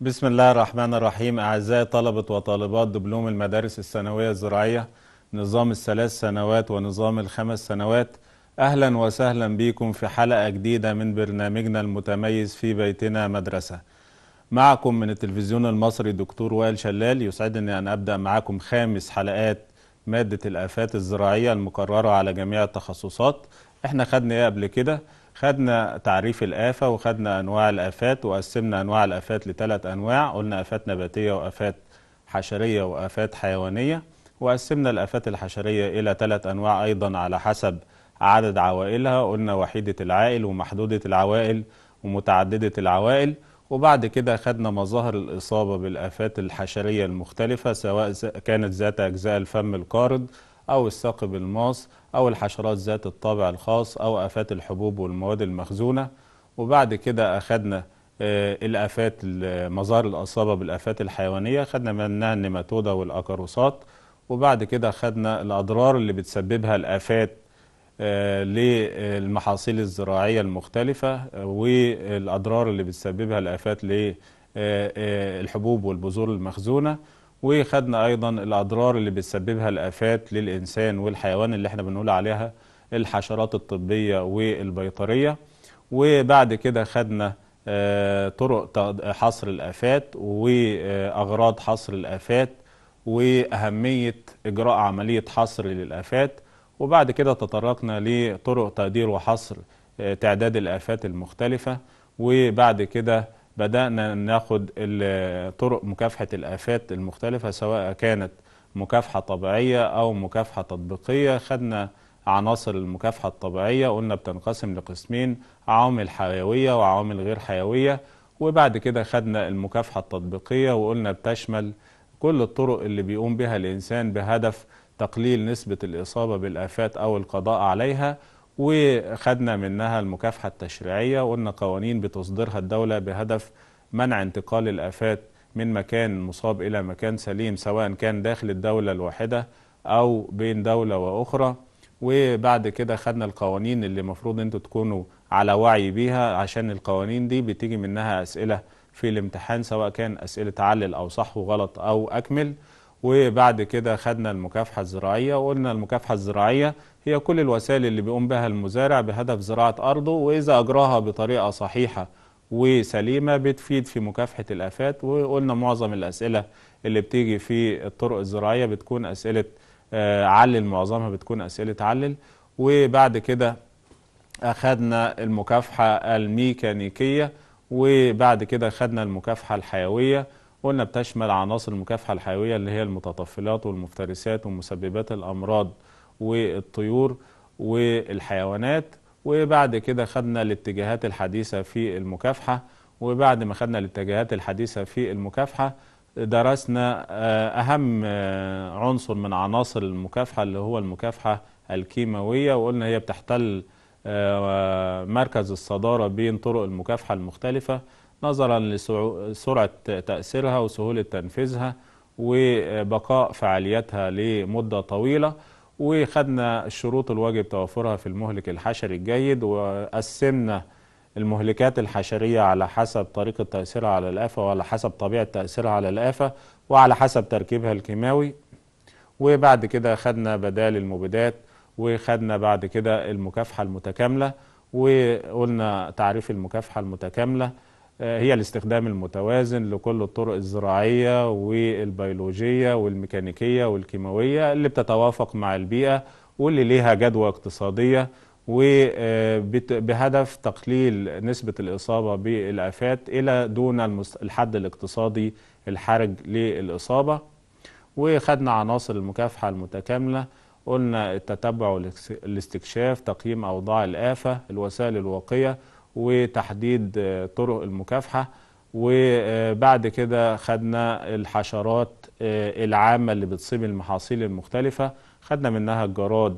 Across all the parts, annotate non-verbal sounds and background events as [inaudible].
بسم الله الرحمن الرحيم أعزائي طلبة وطالبات دبلوم المدارس الثانوية الزراعية نظام الثلاث سنوات ونظام الخمس سنوات أهلا وسهلا بكم في حلقة جديدة من برنامجنا المتميز في بيتنا مدرسة معكم من التلفزيون المصري دكتور وائل شلال يسعدني أن أبدأ معكم خامس حلقات مادة الآفات الزراعية المقررة على جميع التخصصات احنا خدنا ايه قبل كده خدنا تعريف الآفة وخدنا أنواع الآفات وقسمنا أنواع الآفات لثلاث أنواع قلنا آفات نباتية وآفات حشرية وآفات حيوانية وقسمنا الآفات الحشرية إلى ثلاث أنواع أيضا على حسب عدد عوائلها قلنا وحيدة العائل ومحدودة العوائل ومتعددة العوائل وبعد كده خدنا مظاهر الإصابة بالآفات الحشرية المختلفة سواء كانت ذات أجزاء الفم القارض أو الثقب الماص أو الحشرات ذات الطابع الخاص أو آفات الحبوب والمواد المخزونة وبعد كده أخدنا آه، الآفات مظاهر الأصابة بالآفات الحيوانية خدنا منها النيماتودا والأكاروسات وبعد كده خدنا الأضرار اللي بتسببها الآفات آه، للمحاصيل الزراعية المختلفة والأضرار اللي بتسببها الآفات للحبوب آه، والبذور المخزونة وخدنا ايضا الاضرار اللي بتسببها الافات للانسان والحيوان اللي احنا بنقول عليها الحشرات الطبيه والبيطريه وبعد كده خدنا آه، طرق حصر الافات واغراض حصر الافات واهميه اجراء عمليه حصر للافات وبعد كده تطرقنا لطرق تقدير وحصر آه، تعداد الافات المختلفه وبعد كده بدأنا ناخد طرق مكافحة الآفات المختلفة سواء كانت مكافحة طبيعية أو مكافحة تطبيقية خدنا عناصر المكافحة الطبيعية قلنا بتنقسم لقسمين عوامل حيوية وعوامل غير حيوية وبعد كده خدنا المكافحة التطبيقية وقلنا بتشمل كل الطرق اللي بيقوم بها الإنسان بهدف تقليل نسبة الإصابة بالآفات أو القضاء عليها وخدنا منها المكافحة التشريعية وقلنا قوانين بتصدرها الدولة بهدف منع انتقال الآفات من مكان مصاب إلى مكان سليم سواء كان داخل الدولة الواحدة أو بين دولة وأخرى وبعد كده خدنا القوانين اللي المفروض انتوا تكونوا على وعي بيها عشان القوانين دي بتيجي منها أسئلة في الامتحان سواء كان أسئلة علل أو صح وغلط أو أكمل وبعد كده خدنا المكافحة الزراعية وقلنا المكافحة الزراعية هي كل الوسائل اللي بيقوم بها المزارع بهدف زراعة أرضه وإذا أجراها بطريقة صحيحة وسليمة بتفيد في مكافحة الآفات وقلنا معظم الأسئلة اللي بتيجي في الطرق الزراعية بتكون أسئلة آه، علل معظمها بتكون أسئلة علل وبعد كده أخذنا المكافحة الميكانيكية وبعد كده أخذنا المكافحة الحيوية قلنا بتشمل عناصر المكافحة الحيوية اللي هي المتطفلات والمفترسات ومسببات الأمراض والطيور والحيوانات وبعد كده خدنا الاتجاهات الحديثة في المكافحة وبعد ما خدنا الاتجاهات الحديثة في المكافحة درسنا آه، أهم آه، عنصر من عناصر المكافحة اللي هو المكافحة الكيماوية وقلنا هي بتحتل آه، مركز الصدارة بين طرق المكافحة المختلفة نظرا لسرعة تأثيرها وسهولة تنفيذها وبقاء فعاليتها لمدة طويلة وخدنا الشروط الواجب توفرها في المهلك الحشري الجيد وقسمنا المهلكات الحشرية على حسب طريقة تأثيرها على الآفة وعلى حسب طبيعة تأثيرها على الآفة وعلى حسب تركيبها الكيماوي وبعد كده خدنا بدال المبيدات وخدنا بعد كده المكافحة المتكاملة وقلنا تعريف المكافحة المتكاملة آه، هي الاستخدام المتوازن لكل الطرق الزراعية والبيولوجية والميكانيكية والكيماوية اللي بتتوافق مع البيئة واللي ليها جدوى اقتصادية وبهدف آه، تقليل نسبة الإصابة بالآفات إلى دون الحد الاقتصادي الحرج للإصابة وخدنا عناصر المكافحة المتكاملة قلنا التتبع والاستكشاف تقييم أوضاع الآفة الوسائل الواقية وتحديد آه، طرق المكافحة وبعد كده خدنا الحشرات آه، العامة اللي بتصيب المحاصيل المختلفة خدنا منها الجراد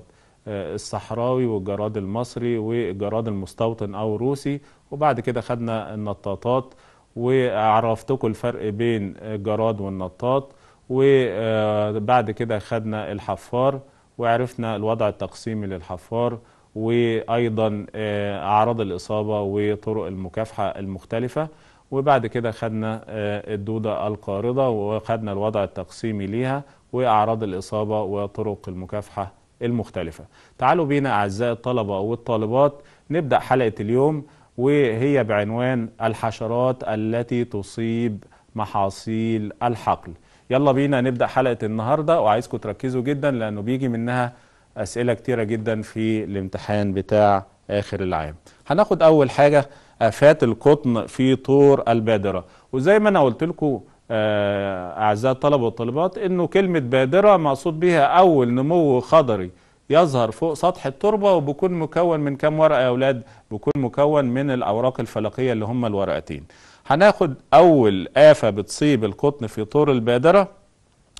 آه، الصحراوي والجراد المصري والجراد المستوطن أو روسي وبعد كده خدنا النطاطات وعرفتكم الفرق بين الجراد والنطاط وبعد كده خدنا الحفار وعرفنا الوضع التقسيمي للحفار وايضا آه، اعراض الاصابه وطرق المكافحه المختلفه وبعد كده خدنا آه، الدوده القارضه وخدنا الوضع التقسيمي ليها واعراض الاصابه وطرق المكافحه المختلفه تعالوا بينا اعزائي الطلبه والطالبات نبدا حلقه اليوم وهي بعنوان الحشرات التي تصيب محاصيل الحقل يلا بينا نبدا حلقه النهارده وعايزكم تركزوا جدا لانه بيجي منها أسئلة كتيرة جدا في الامتحان بتاع آخر العام هناخد أول حاجة آفات آه، القطن في طور البادرة وزي ما أنا قلت لكم آه، أعزائي الطلبة والطالبات إنه كلمة بادرة مقصود بها أول نمو خضري يظهر فوق سطح التربة وبيكون مكون من كام ورقة يا أولاد بيكون مكون من الأوراق الفلقية اللي هم الورقتين هناخد أول آفة بتصيب القطن في طور البادرة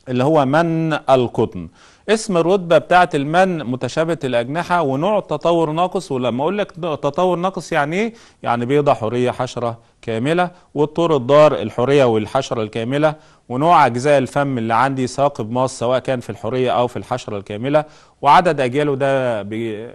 اللي هو من القطن اسم الرتبه بتاعه المن متشابهه الاجنحه ونوع تطور ناقص ولما اقول لك تطور ناقص يعني ايه يعني بيضه حوريه حشره كامله والطور الدار الحوريه والحشره الكامله ونوع اجزاء الفم اللي عندي ثاقب ماص سواء كان في الحوريه او في الحشره الكامله وعدد اجياله ده بي...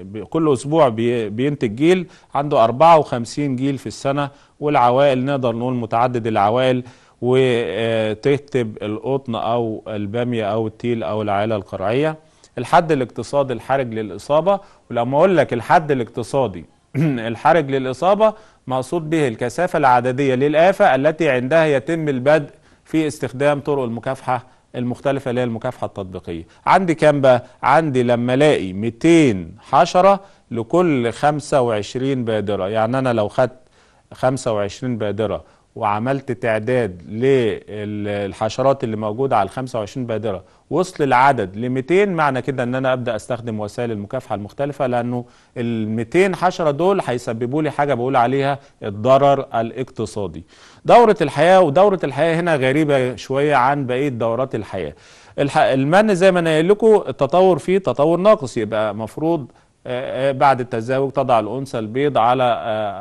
بي... كل اسبوع بي... بينتج جيل عنده 54 جيل في السنه والعوائل نقدر نقول متعدد العوائل وتكتب القطن أو البامية أو التيل أو العالة القرعية الحد الاقتصادي الحرج للإصابة ولما أقول لك الحد الاقتصادي [clears throat] الحرج للإصابة مقصود به الكثافة العددية للآفة التي عندها يتم البدء في استخدام طرق المكافحة المختلفة اللي هي المكافحة التطبيقية عندي كام بقى؟ عندي لما الاقي 200 حشرة لكل 25 بادرة يعني أنا لو خدت 25 بادرة وعملت تعداد للحشرات اللي موجودة على ال 25 بادرة وصل العدد ل 200 معنى كده ان انا ابدا استخدم وسائل المكافحه المختلفه لانه ال 200 حشره دول هيسببوا لي حاجه بقول عليها الضرر الاقتصادي. دوره الحياه ودوره الحياه هنا غريبه شويه عن بقيه دورات الحياه. المن زي ما انا قايل لكم التطور فيه تطور ناقص يبقى المفروض بعد التزاوج تضع الانثى البيض على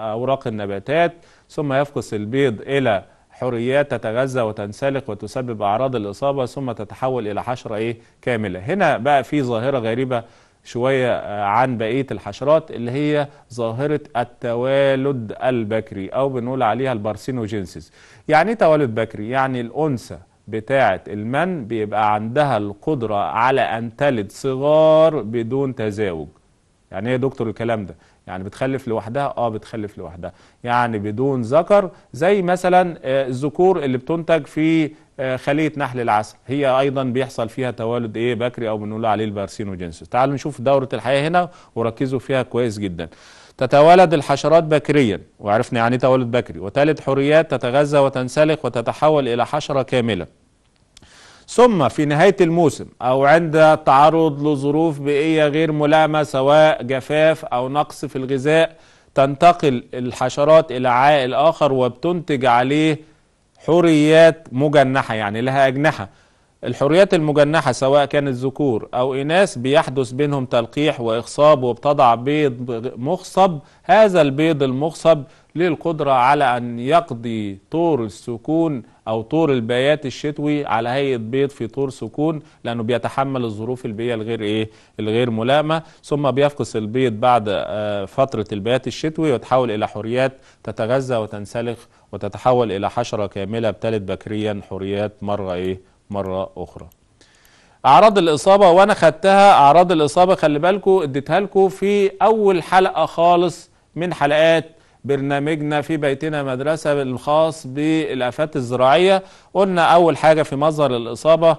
اوراق النباتات ثم يفقس البيض إلى حريات تتغذى وتنسلق وتسبب أعراض الإصابة ثم تتحول إلى حشرة إيه كاملة هنا بقى في ظاهرة غريبة شوية آه، عن بقية الحشرات اللي هي ظاهرة التوالد البكري أو بنقول عليها البارسينوجينسيس يعني إيه توالد بكري؟ يعني الأنثى بتاعة المن بيبقى عندها القدرة على أن تلد صغار بدون تزاوج يعني ايه يا دكتور الكلام ده يعني بتخلف لوحدها اه بتخلف لوحدها يعني بدون ذكر زي مثلا آه، الذكور اللي بتنتج في آه، خليه نحل العسل هي ايضا بيحصل فيها توالد ايه بكري او بنقول عليه البارسينوجينسيس تعالوا نشوف دوره الحياه هنا وركزوا فيها كويس جدا تتوالد الحشرات بكريا وعرفنا يعني إيه تولد بكري وتلد حريات تتغذى وتنسلخ وتتحول الى حشره كامله ثم في نهاية الموسم أو عند التعرض لظروف بيئية غير ملائمة سواء جفاف أو نقص في الغذاء تنتقل الحشرات إلى عائل آخر وبتنتج عليه حريات مجنحة يعني لها أجنحة الحريات المجنحة سواء كانت ذكور أو إناث بيحدث بينهم تلقيح وإخصاب وبتضع بيض مخصب هذا البيض المخصب ليه القدرة على أن يقضي طور السكون أو طور البيات الشتوي على هيئة بيض في طور سكون لأنه بيتحمل الظروف البيئية الغير إيه؟ الغير ملائمة ثم بيفقس البيض بعد آه، فترة البيات الشتوي ويتحول إلى حريات تتغذى وتنسلخ وتتحول إلى حشرة كاملة ابتلت بكريا حريات مرة إيه؟ مرة أخرى. اعراض الاصابه وانا خدتها اعراض الاصابه خلي بالكم اديتها لكم في اول حلقه خالص من حلقات برنامجنا في بيتنا مدرسة الخاص بالآفات الزراعية قلنا أول حاجة في مظهر الإصابة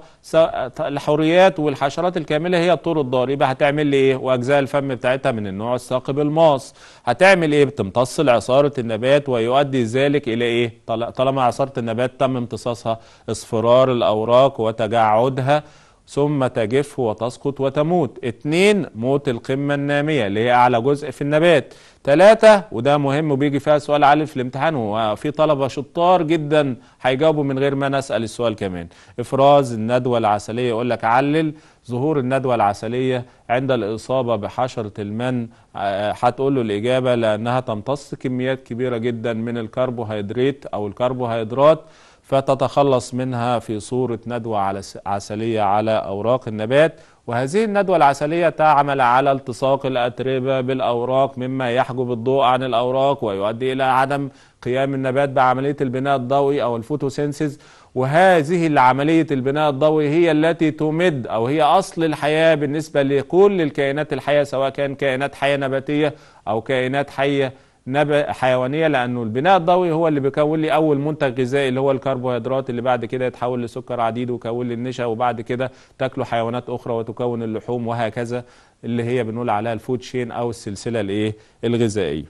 الحريات والحشرات الكاملة هي الطور الضار يبقى هتعمل لي إيه وأجزاء الفم بتاعتها من النوع الثاقب الماص هتعمل إيه بتمتص عصارة النبات ويؤدي ذلك إلى إيه طالما عصارة النبات تم امتصاصها اصفرار الأوراق وتجعدها ثم تجف وتسقط وتموت اتنين موت القمة النامية اللي هي أعلى جزء في النبات تلاتة وده مهم وبيجي فيها سؤال عالي في الامتحان وفي طلبة شطار جدا هيجاوبوا من غير ما نسأل السؤال كمان إفراز الندوة العسلية يقول لك علل ظهور الندوة العسلية عند الإصابة بحشرة المن آه، هتقول له الإجابة لأنها تمتص كميات كبيرة جدا من الكربوهيدرات أو الكربوهيدرات فتتخلص منها في صورة ندوة عسلية على أوراق النبات وهذه الندوة العسلية تعمل على التصاق الأتربة بالأوراق مما يحجب الضوء عن الأوراق ويؤدي إلى عدم قيام النبات بعملية البناء الضوئي أو الفوتوسينسيز وهذه عملية البناء الضوئي هي التي تمد أو هي أصل الحياة بالنسبة لكل الكائنات الحية سواء كان كائنات حية نباتية أو كائنات حية نبع حيوانيه لانه البناء الضوئي هو اللي بيكون لي اول منتج غذائي اللي هو الكربوهيدرات اللي بعد كده يتحول لسكر عديد ويكون لي النشا وبعد كده تاكله حيوانات اخرى وتكون اللحوم وهكذا اللي هي بنقول عليها الفود شين او السلسله الايه الغذائيه.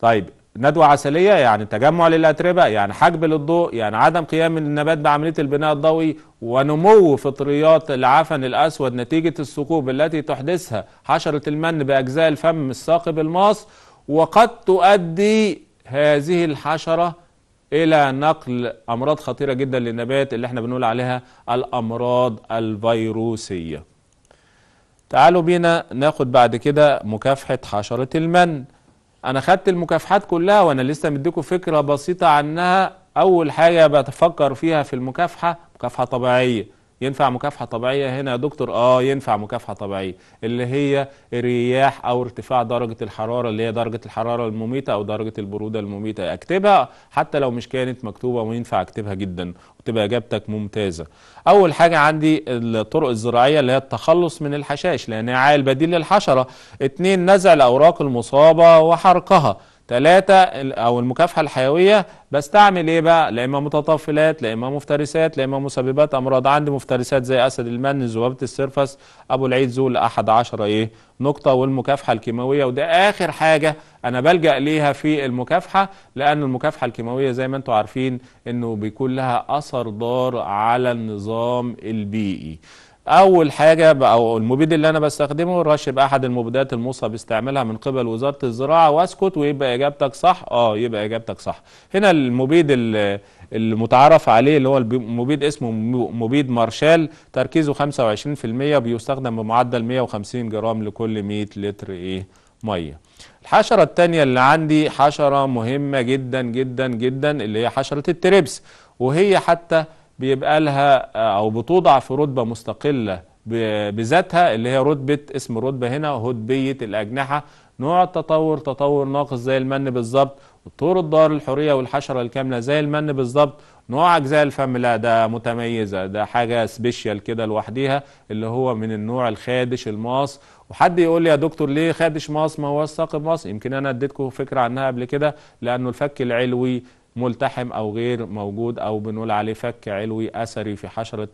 طيب ندوة عسلية يعني تجمع للأتربة يعني حجب للضوء يعني عدم قيام النبات بعملية البناء الضوئي ونمو فطريات العفن الأسود نتيجة الثقوب التي تحدثها حشرة المن بأجزاء الفم الثاقب الماص وقد تؤدي هذه الحشرة إلى نقل أمراض خطيرة جدا للنبات اللي احنا بنقول عليها الأمراض الفيروسية تعالوا بينا ناخد بعد كده مكافحة حشرة المن أنا خدت المكافحات كلها وأنا لسه مديكم فكرة بسيطة عنها أول حاجة بتفكر فيها في المكافحة مكافحة طبيعية ينفع مكافحه طبيعيه هنا يا دكتور اه ينفع مكافحه طبيعيه اللي هي الرياح او ارتفاع درجه الحراره اللي هي درجه الحراره المميته او درجه البروده المميته اكتبها حتى لو مش كانت مكتوبه وينفع اكتبها جدا وتبقى اجابتك ممتازه اول حاجه عندي الطرق الزراعيه اللي هي التخلص من الحشاش لانها عال بديل للحشره اتنين نزع الاوراق المصابه وحرقها ثلاثة أو المكافحة الحيوية بستعمل إيه بقى؟ لا إما متطفلات، لا إما مفترسات، لا إما مسببات أمراض، عندي مفترسات زي أسد المن، ذبابة السيرفس، أبو العيد زول أحد عشر إيه؟ نقطة والمكافحة الكيماوية وده آخر حاجة أنا بلجأ ليها في المكافحة لأن المكافحة الكيماوية زي ما أنتم عارفين إنه بيكون لها أثر ضار على النظام البيئي. اول حاجه او المبيد اللي انا بستخدمه رشب احد المبيدات الموصى باستعمالها من قبل وزاره الزراعه واسكت ويبقى اجابتك صح اه يبقى اجابتك صح هنا المبيد المتعارف عليه اللي هو المبيد اسمه مبيد مارشال تركيزه 25% بيستخدم بمعدل 150 جرام لكل 100 لتر ايه ميه الحشرة الثانيه اللي عندي حشرة مهمة جدا جدا جدا اللي هي حشرة التربس وهي حتى بيبقى لها آه، او بتوضع في رتبه مستقله بذاتها اللي هي رتبه اسم الرتبه هنا هدبيه الاجنحه نوع التطور تطور ناقص زي المن بالظبط الطور الدار الحريه والحشره الكامله زي المن بالظبط نوع اجزاء الفم لا ده متميزه ده حاجه سبيشيال كده لوحديها اللي هو من النوع الخادش الماص وحد يقول لي يا دكتور ليه خادش ماص ما هو الساقب ماص يمكن انا اديتكم فكره عنها قبل كده لانه الفك العلوي ملتحم أو غير موجود أو بنقول عليه فك علوي أثري في حشرة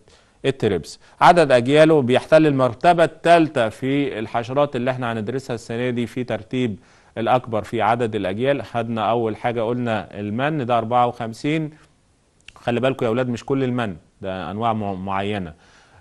التربس عدد أجياله بيحتل المرتبة الثالثة في الحشرات اللي احنا هندرسها السنة دي في ترتيب الأكبر في عدد الأجيال خدنا أول حاجة قلنا المن ده 54 خلي بالكم يا أولاد مش كل المن ده أنواع معينة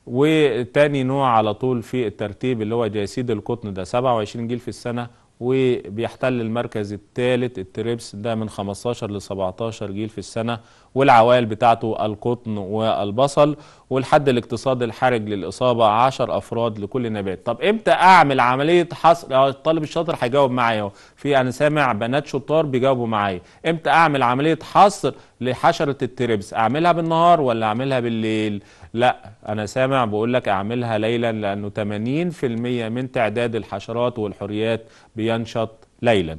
وتاني نوع على طول في الترتيب اللي هو جيسيد القطن ده 27 جيل في السنة وبيحتل المركز الثالث التريبس ده من 15 ل 17 جيل في السنه والعوائل بتاعته القطن والبصل والحد الاقتصادي الحرج للاصابه 10 افراد لكل نبات طب امتى اعمل عمليه حصر آه، الطالب الشاطر هيجاوب معايا اهو في انا سامع بنات شطار بيجاوبوا معايا امتى اعمل عمليه حصر لحشره التريبس اعملها بالنهار ولا اعملها بالليل لا أنا سامع بقول لك أعملها ليلا لأنه 80% من تعداد الحشرات والحريات بينشط ليلا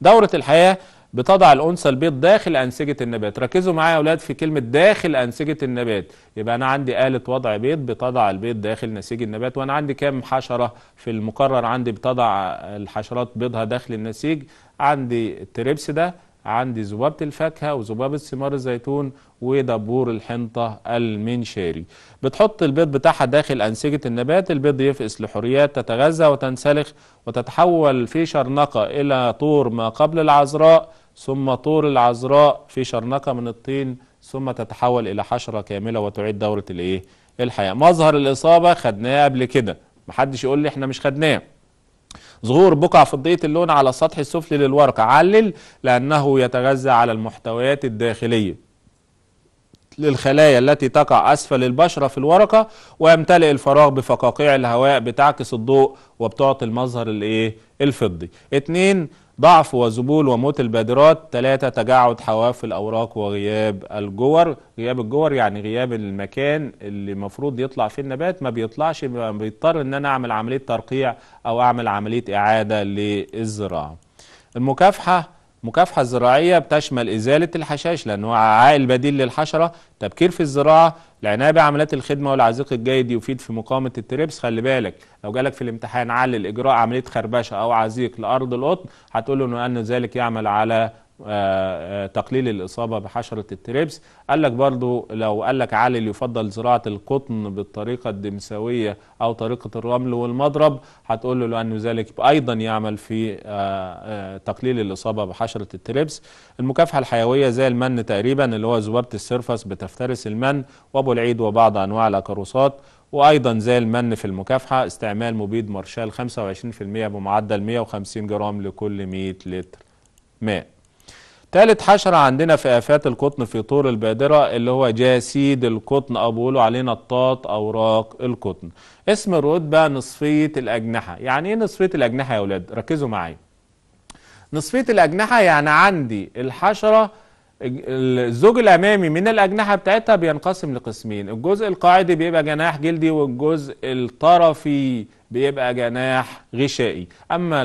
دورة الحياة بتضع الأنثى البيض داخل أنسجة النبات ركزوا معايا يا أولاد في كلمة داخل أنسجة النبات يبقى أنا عندي آلة وضع بيض بتضع البيض داخل نسيج النبات وأنا عندي كام حشرة في المقرر عندي بتضع الحشرات بيضها داخل النسيج عندي التربس ده عندي ذبابة الفاكهة وذباب الثمار الزيتون ودبور الحنطة المنشاري بتحط البيض بتاعها داخل أنسجة النبات البيض يفقس لحريات تتغذى وتنسلخ وتتحول في شرنقة إلى طور ما قبل العذراء ثم طور العذراء في شرنقة من الطين ثم تتحول إلى حشرة كاملة وتعيد دورة الإيه؟ الحياة مظهر الإصابة خدناه قبل كده محدش يقول لي احنا مش خدناه ظهور بقع فضية اللون على السطح السفلي للورقة علل لأنه يتغذى على المحتويات الداخلية للخلايا التي تقع أسفل البشرة في الورقة ويمتلئ الفراغ بفقاقيع الهواء بتعكس الضوء وبتعطي المظهر الإيه الفضي اتنين ضعف وذبول وموت البادرات ثلاثة تجعد حواف الأوراق وغياب الجور غياب الجور يعني غياب المكان اللي المفروض يطلع فيه النبات ما بيطلعش بيضطر ان انا اعمل عملية ترقيع او اعمل عملية اعادة للزراعة المكافحة مكافحة الزراعية بتشمل إزالة الحشائش لأنه عائل بديل للحشرة تبكير في الزراعة العناية بعمليات الخدمة والعزيق الجيد يفيد في مقاومة التريبس خلي بالك لو جالك في الامتحان علل إجراء عملية خربشة أو عزيق لأرض القطن هتقول له أن ذلك يعمل على آه، آه، تقليل الإصابة بحشرة التريبس قال لك برضو لو قال لك علل يفضل زراعة القطن بالطريقة الدمساوية أو طريقة الرمل والمضرب هتقول له لأنه ذلك أيضا يعمل في آه، تقليل الإصابة بحشرة التريبس المكافحة الحيوية زي المن تقريبا اللي هو ذبابه السيرفس بتفترس المن وأبو العيد وبعض أنواع الأكروسات وأيضا زي المن في المكافحة استعمال مبيد مارشال 25% بمعدل 150 جرام لكل 100 لتر ماء تالت حشرة عندنا في آفات القطن في طور البادرة اللي هو جاسيد القطن أو بيقولوا عليه نطاط أوراق القطن اسم الرتبة نصفية الأجنحة يعني إيه نصفية الأجنحة يا ولاد ركزوا معايا نصفية الأجنحة يعني عندي الحشرة الزوج الأمامي من الأجنحة بتاعتها بينقسم لقسمين الجزء القاعدي بيبقى جناح جلدي والجزء الطرفي بيبقى جناح غشائي أما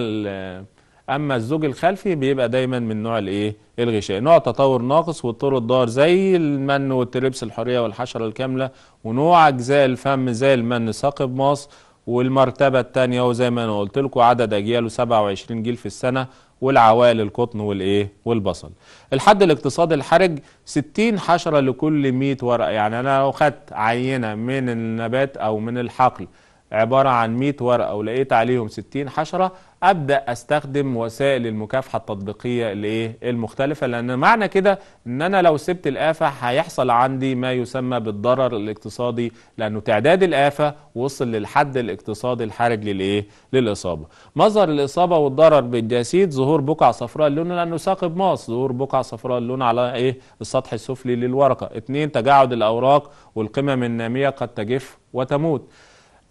اما الزوج الخلفي بيبقى دايما من نوع الايه الغشاء نوع تطور ناقص والطرق الدار زي المن والتربس الحريه والحشره الكامله ونوع اجزاء الفم زي المن ثاقب ماص والمرتبه الثانيه وزي ما انا قلت لكم عدد اجياله 27 جيل في السنه والعوائل القطن والايه والبصل الحد الاقتصادي الحرج 60 حشره لكل 100 ورقه يعني انا لو خدت عينه من النبات او من الحقل عبارة عن 100 ورقة ولقيت عليهم 60 حشرة أبدأ أستخدم وسائل المكافحة التطبيقية الإيه المختلفة لأن معنى كده إن أنا لو سبت الآفة هيحصل عندي ما يسمى بالضرر الاقتصادي لأنه تعداد الآفة وصل للحد الاقتصادي الحرج للإيه للإصابة مظهر الإصابة والضرر بالجسيد ظهور بقع صفراء اللون لأنه ثاقب ماص ظهور بقع صفراء اللون على إيه السطح السفلي للورقة اثنين تجاعد الأوراق والقمم النامية قد تجف وتموت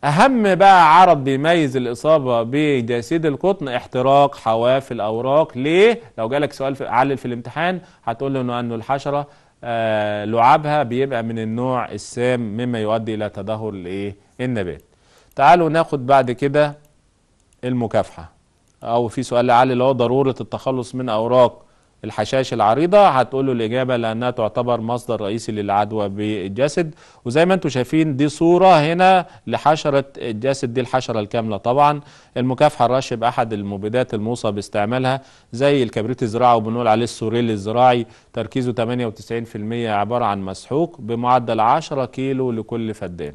أهم بقى عرض بيميز الإصابة بجسيد القطن احتراق حواف الأوراق ليه؟ لو جالك سؤال في علل في الامتحان هتقول له إنه, أنه الحشرة آه لعابها بيبقى من النوع السام مما يؤدي إلى تدهور الإيه؟ النبات. تعالوا ناخد بعد كده المكافحة أو في سؤال علل اللي هو ضرورة التخلص من أوراق الحشائش العريضة هتقول له الإجابة لأنها تعتبر مصدر رئيسي للعدوى بالجسد وزي ما انتم شايفين دي صورة هنا لحشرة الجسد دي الحشرة الكاملة طبعا المكافحة الرشب احد المبيدات الموصى باستعمالها زي الكبريت الزراعي وبنقول عليه السوريل الزراعي تركيزه 98% عبارة عن مسحوق بمعدل 10 كيلو لكل فدان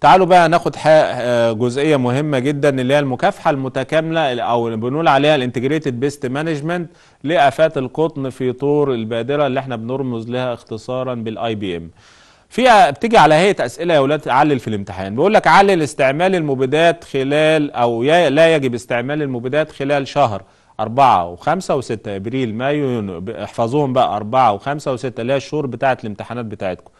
تعالوا بقى ناخد آه، جزئيه مهمه جدا اللي هي المكافحه المتكامله او بنقول عليها الانتجريتد بيست مانجمنت لافات القطن في طور البادره اللي احنا بنرمز لها اختصارا بالاي بي ام فيها آه، بتيجي على هيئه اسئله يا ولاد علل في الامتحان بيقول لك علل استعمال المبيدات خلال او لا يجب استعمال المبيدات خلال شهر 4 و5 و6 أبريل مايو يونيو احفظوهم بقى 4 و5 و6 اللي هي الشهور بتاعة الامتحانات بتاعتكم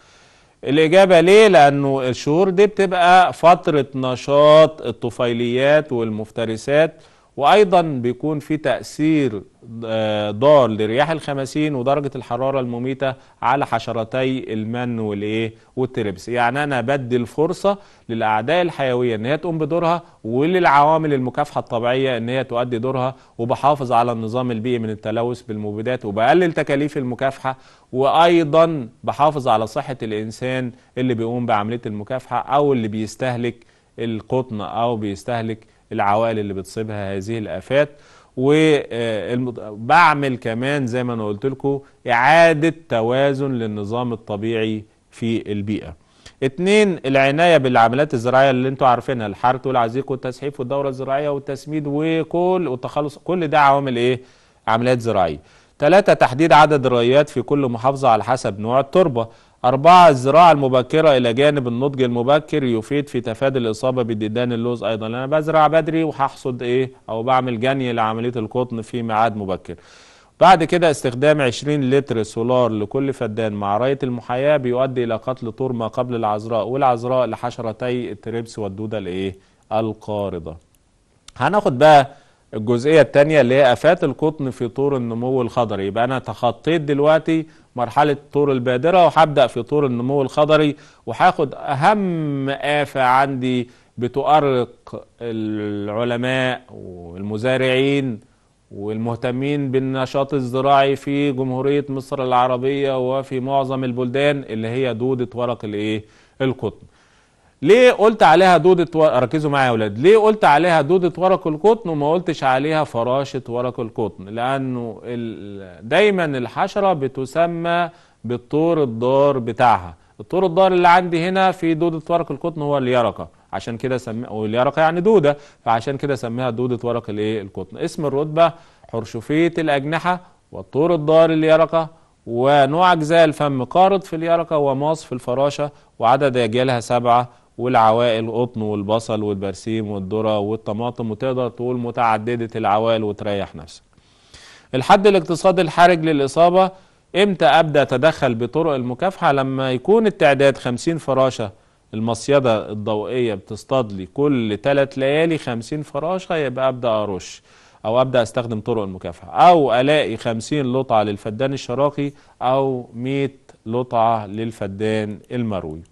الإجابة ليه؟ لأنه الشهور دي بتبقى فترة نشاط الطفيليات والمفترسات وايضا بيكون في تاثير آه، ضار لرياح الخمسين ودرجه الحراره المميته على حشرتي المن والايه والتربس يعني انا بدي الفرصه للاعداء الحيويه ان هي تقوم بدورها وللعوامل المكافحه الطبيعيه ان هي تؤدي دورها وبحافظ على النظام البيئي من التلوث بالمبيدات وبقلل تكاليف المكافحه وايضا بحافظ على صحه الانسان اللي بيقوم بعمليه المكافحه او اللي بيستهلك القطن او بيستهلك العوائل اللي بتصيبها هذه الآفات وبعمل كمان زي ما أنا قلت لكم إعادة توازن للنظام الطبيعي في البيئة اتنين العناية بالعمليات الزراعية اللي انتوا عارفينها الحرث والعزيق والتسحيف والدورة الزراعية والتسميد وكل والتخلص كل ده عوامل ايه عمليات زراعية تلاتة تحديد عدد الريات في كل محافظة على حسب نوع التربة أربعة الزراعة المبكرة إلى جانب النضج المبكر يفيد في تفادي الإصابة بديدان اللوز أيضا أنا بزرع بدري وهحصد إيه أو بعمل جني لعملية القطن في ميعاد مبكر بعد كده استخدام 20 لتر سولار لكل فدان مع راية المحياة بيؤدي إلى قتل طور ما قبل العذراء والعذراء لحشرتي التريبس والدودة الإيه القارضة هناخد بقى الجزئية الثانية اللي هي آفات القطن في طور النمو الخضري يبقى أنا تخطيت دلوقتي مرحلة طور البادرة وهبدأ في طور النمو الخضري وهاخد أهم آفة عندي بتؤرق العلماء والمزارعين والمهتمين بالنشاط الزراعي في جمهورية مصر العربية وفي معظم البلدان اللي هي دودة ورق الإيه؟ القطن ليه قلت عليها دودة ورق ركزوا معايا يا اولاد ليه قلت عليها دودة ورق القطن وما قلتش عليها فراشة ورق القطن لانه ال... دايما الحشرة بتسمى بالطور الدار بتاعها الطور الدار اللي عندي هنا في دودة ورق القطن هو اليرقة عشان كده سمي... واليرقة يعني دودة فعشان كده سميها دودة ورق الايه القطن اسم الرتبة حرشفية الأجنحة والطور الدار اليرقة ونوع أجزاء الفم قارض في اليرقة وماص في الفراشة وعدد أجيالها سبعة والعوائل قطن والبصل والبرسيم والذره والطماطم وتقدر تقول متعدده العوائل وتريح نفسك. الحد الاقتصادي الحرج للاصابه امتى ابدا اتدخل بطرق المكافحه لما يكون التعداد 50 فراشه المصيده الضوئيه بتصطاد لي كل ثلاث ليالي 50 فراشه يبقى ابدا ارش او ابدا استخدم طرق المكافحه او الاقي 50 لطعه للفدان الشراقي او 100 لطعه للفدان المروي.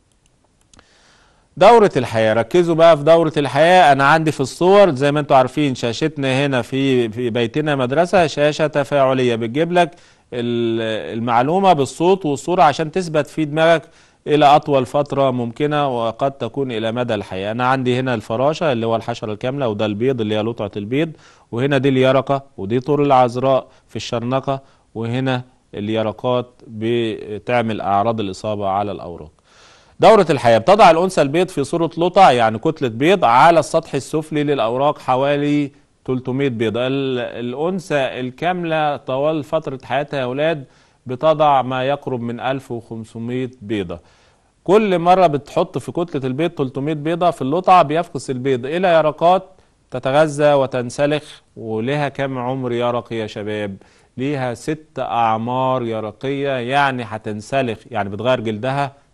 دورة الحياة ركزوا بقى في دورة الحياة أنا عندي في الصور زي ما انتوا عارفين شاشتنا هنا في في بيتنا مدرسة شاشة تفاعلية بتجيب لك المعلومة بالصوت والصورة عشان تثبت في دماغك إلى أطول فترة ممكنة وقد تكون إلى مدى الحياة أنا عندي هنا الفراشة اللي هو الحشرة الكاملة وده البيض اللي هي لطعة البيض وهنا دي اليرقة ودي طور العذراء في الشرنقة وهنا اليرقات بتعمل أعراض الإصابة على الأوراق دورة الحياة بتضع الأنثى البيض في صورة لطع يعني كتلة بيض على السطح السفلي للأوراق حوالي 300 بيضة الأنثى الكاملة طوال فترة حياتها يا أولاد بتضع ما يقرب من 1500 بيضة كل مرة بتحط في كتلة البيض 300 بيضة في اللطع بيفقس البيض إلى يرقات تتغذى وتنسلخ ولها كم عمر يرقي يا شباب ليها ست أعمار يرقية يعني هتنسلخ يعني بتغير جلدها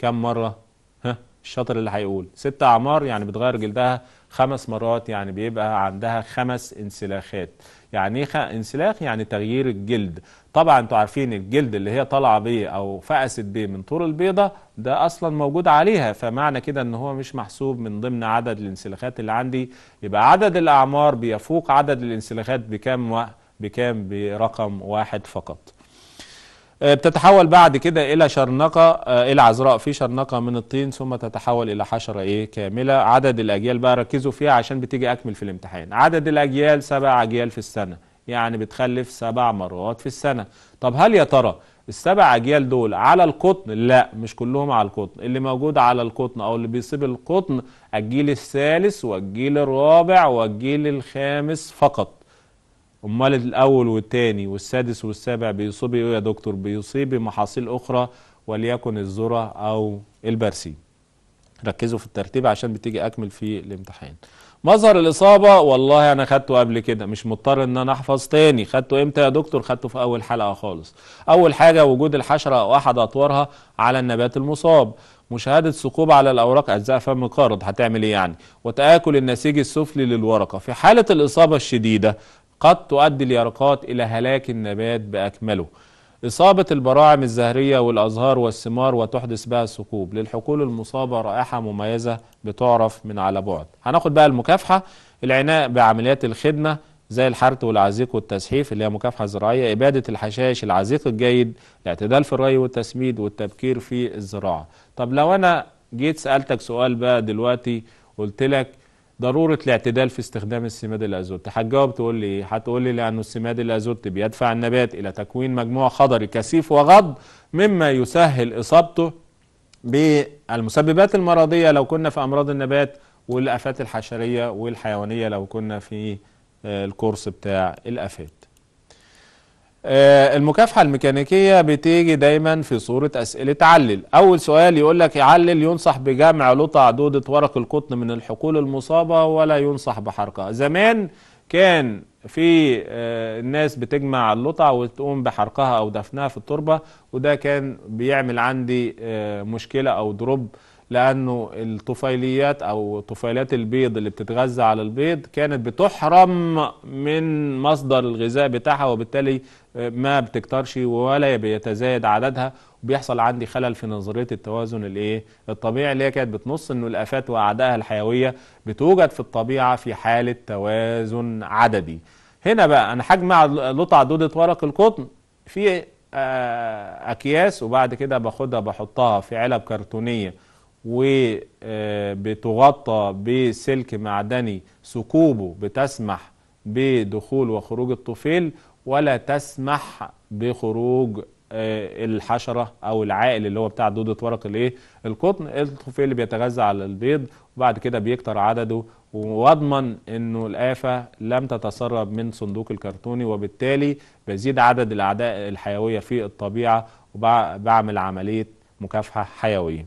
كم مرة ها الشاطر اللي هيقول ست أعمار يعني بتغير جلدها خمس مرات يعني بيبقى عندها خمس انسلاخات يعني ايه انسلاخ يعني تغيير الجلد طبعا انتوا عارفين الجلد اللي هي طالعه بيه او فقست بيه من طول البيضه ده اصلا موجود عليها فمعنى كده ان هو مش محسوب من ضمن عدد الانسلاخات اللي عندي يبقى عدد الاعمار بيفوق عدد الانسلاخات بكام و... بكام برقم واحد فقط آه، بتتحول بعد كده الى شرنقه آه، الى عذراء في شرنقه من الطين ثم تتحول الى حشره ايه كامله عدد الاجيال بقى ركزوا فيها عشان بتيجي اكمل في الامتحان عدد الاجيال سبع اجيال في السنه يعني بتخلف سبع مرات في السنه طب هل يا ترى السبع اجيال دول على القطن لا مش كلهم على القطن اللي موجود على القطن او اللي بيصيب القطن الجيل الثالث والجيل الرابع والجيل الخامس فقط امال الاول والثاني والسادس والسابع بيصيب ايه يا دكتور بيصيب محاصيل اخرى وليكن الذره او البرسيم ركزوا في الترتيب عشان بتيجي اكمل في الامتحان مظهر الاصابه والله انا خدته قبل كده مش مضطر ان انا احفظ تاني خدته امتى يا دكتور خدته في اول حلقه خالص اول حاجه وجود الحشره او احد اطوارها على النبات المصاب مشاهدة ثقوب على الأوراق أجزاء فم قارض هتعمل إيه يعني؟ وتآكل النسيج السفلي للورقة في حالة الإصابة الشديدة قد تؤدي اليرقات إلى هلاك النبات بأكمله إصابة البراعم الزهرية والأزهار والثمار وتحدث بها الثقوب للحقول المصابة رائحة مميزة بتعرف من على بعد هناخد بقى المكافحة العناء بعمليات الخدمة زي الحرث والعزيق والتسحيف اللي هي مكافحة زراعية إبادة الحشائش العزيق الجيد الاعتدال في الري والتسميد والتبكير في الزراعة طب لو أنا جيت سألتك سؤال بقى دلوقتي قلت لك ضروره الاعتدال في استخدام السماد الازوت هتجاوب تقول لي ايه هتقول لي لانه السماد الازوت بيدفع النبات الى تكوين مجموع خضري كثيف وغض مما يسهل اصابته بالمسببات المرضيه لو كنا في امراض النبات والافات الحشريه والحيوانيه لو كنا في آه، الكورس بتاع الافات آه، المكافحة الميكانيكية بتيجي دايما في صورة أسئلة علل أول سؤال يقول لك علل ينصح بجمع لطع دودة ورق القطن من الحقول المصابة ولا ينصح بحرقها زمان كان في آه، الناس بتجمع اللطع وتقوم بحرقها أو دفنها في التربة وده كان بيعمل عندي آه، مشكلة أو دروب لانه الطفيليات او طفيلات البيض اللي بتتغذى على البيض كانت بتحرم من مصدر الغذاء بتاعها وبالتالي ما بتكترش ولا بيتزايد عددها وبيحصل عندي خلل في نظريه التوازن الايه الطبيعي اللي هي كانت بتنص انه الافات واعدائها الحيويه بتوجد في الطبيعه في حاله توازن عددي هنا بقى انا حجمع لطع دوده ورق القطن في آه، اكياس وبعد كده باخدها بحطها في علب كرتونيه وبتغطى بسلك معدني ثقوبه بتسمح بدخول وخروج الطفيل ولا تسمح بخروج آه، الحشرة أو العائل اللي هو بتاع دودة ورق الايه القطن الطفيل اللي بيتغذى على البيض وبعد كده بيكتر عدده واضمن انه الآفة لم تتسرب من صندوق الكرتوني وبالتالي بزيد عدد الأعداء الحيوية في الطبيعة وبعمل عملية مكافحة حيوية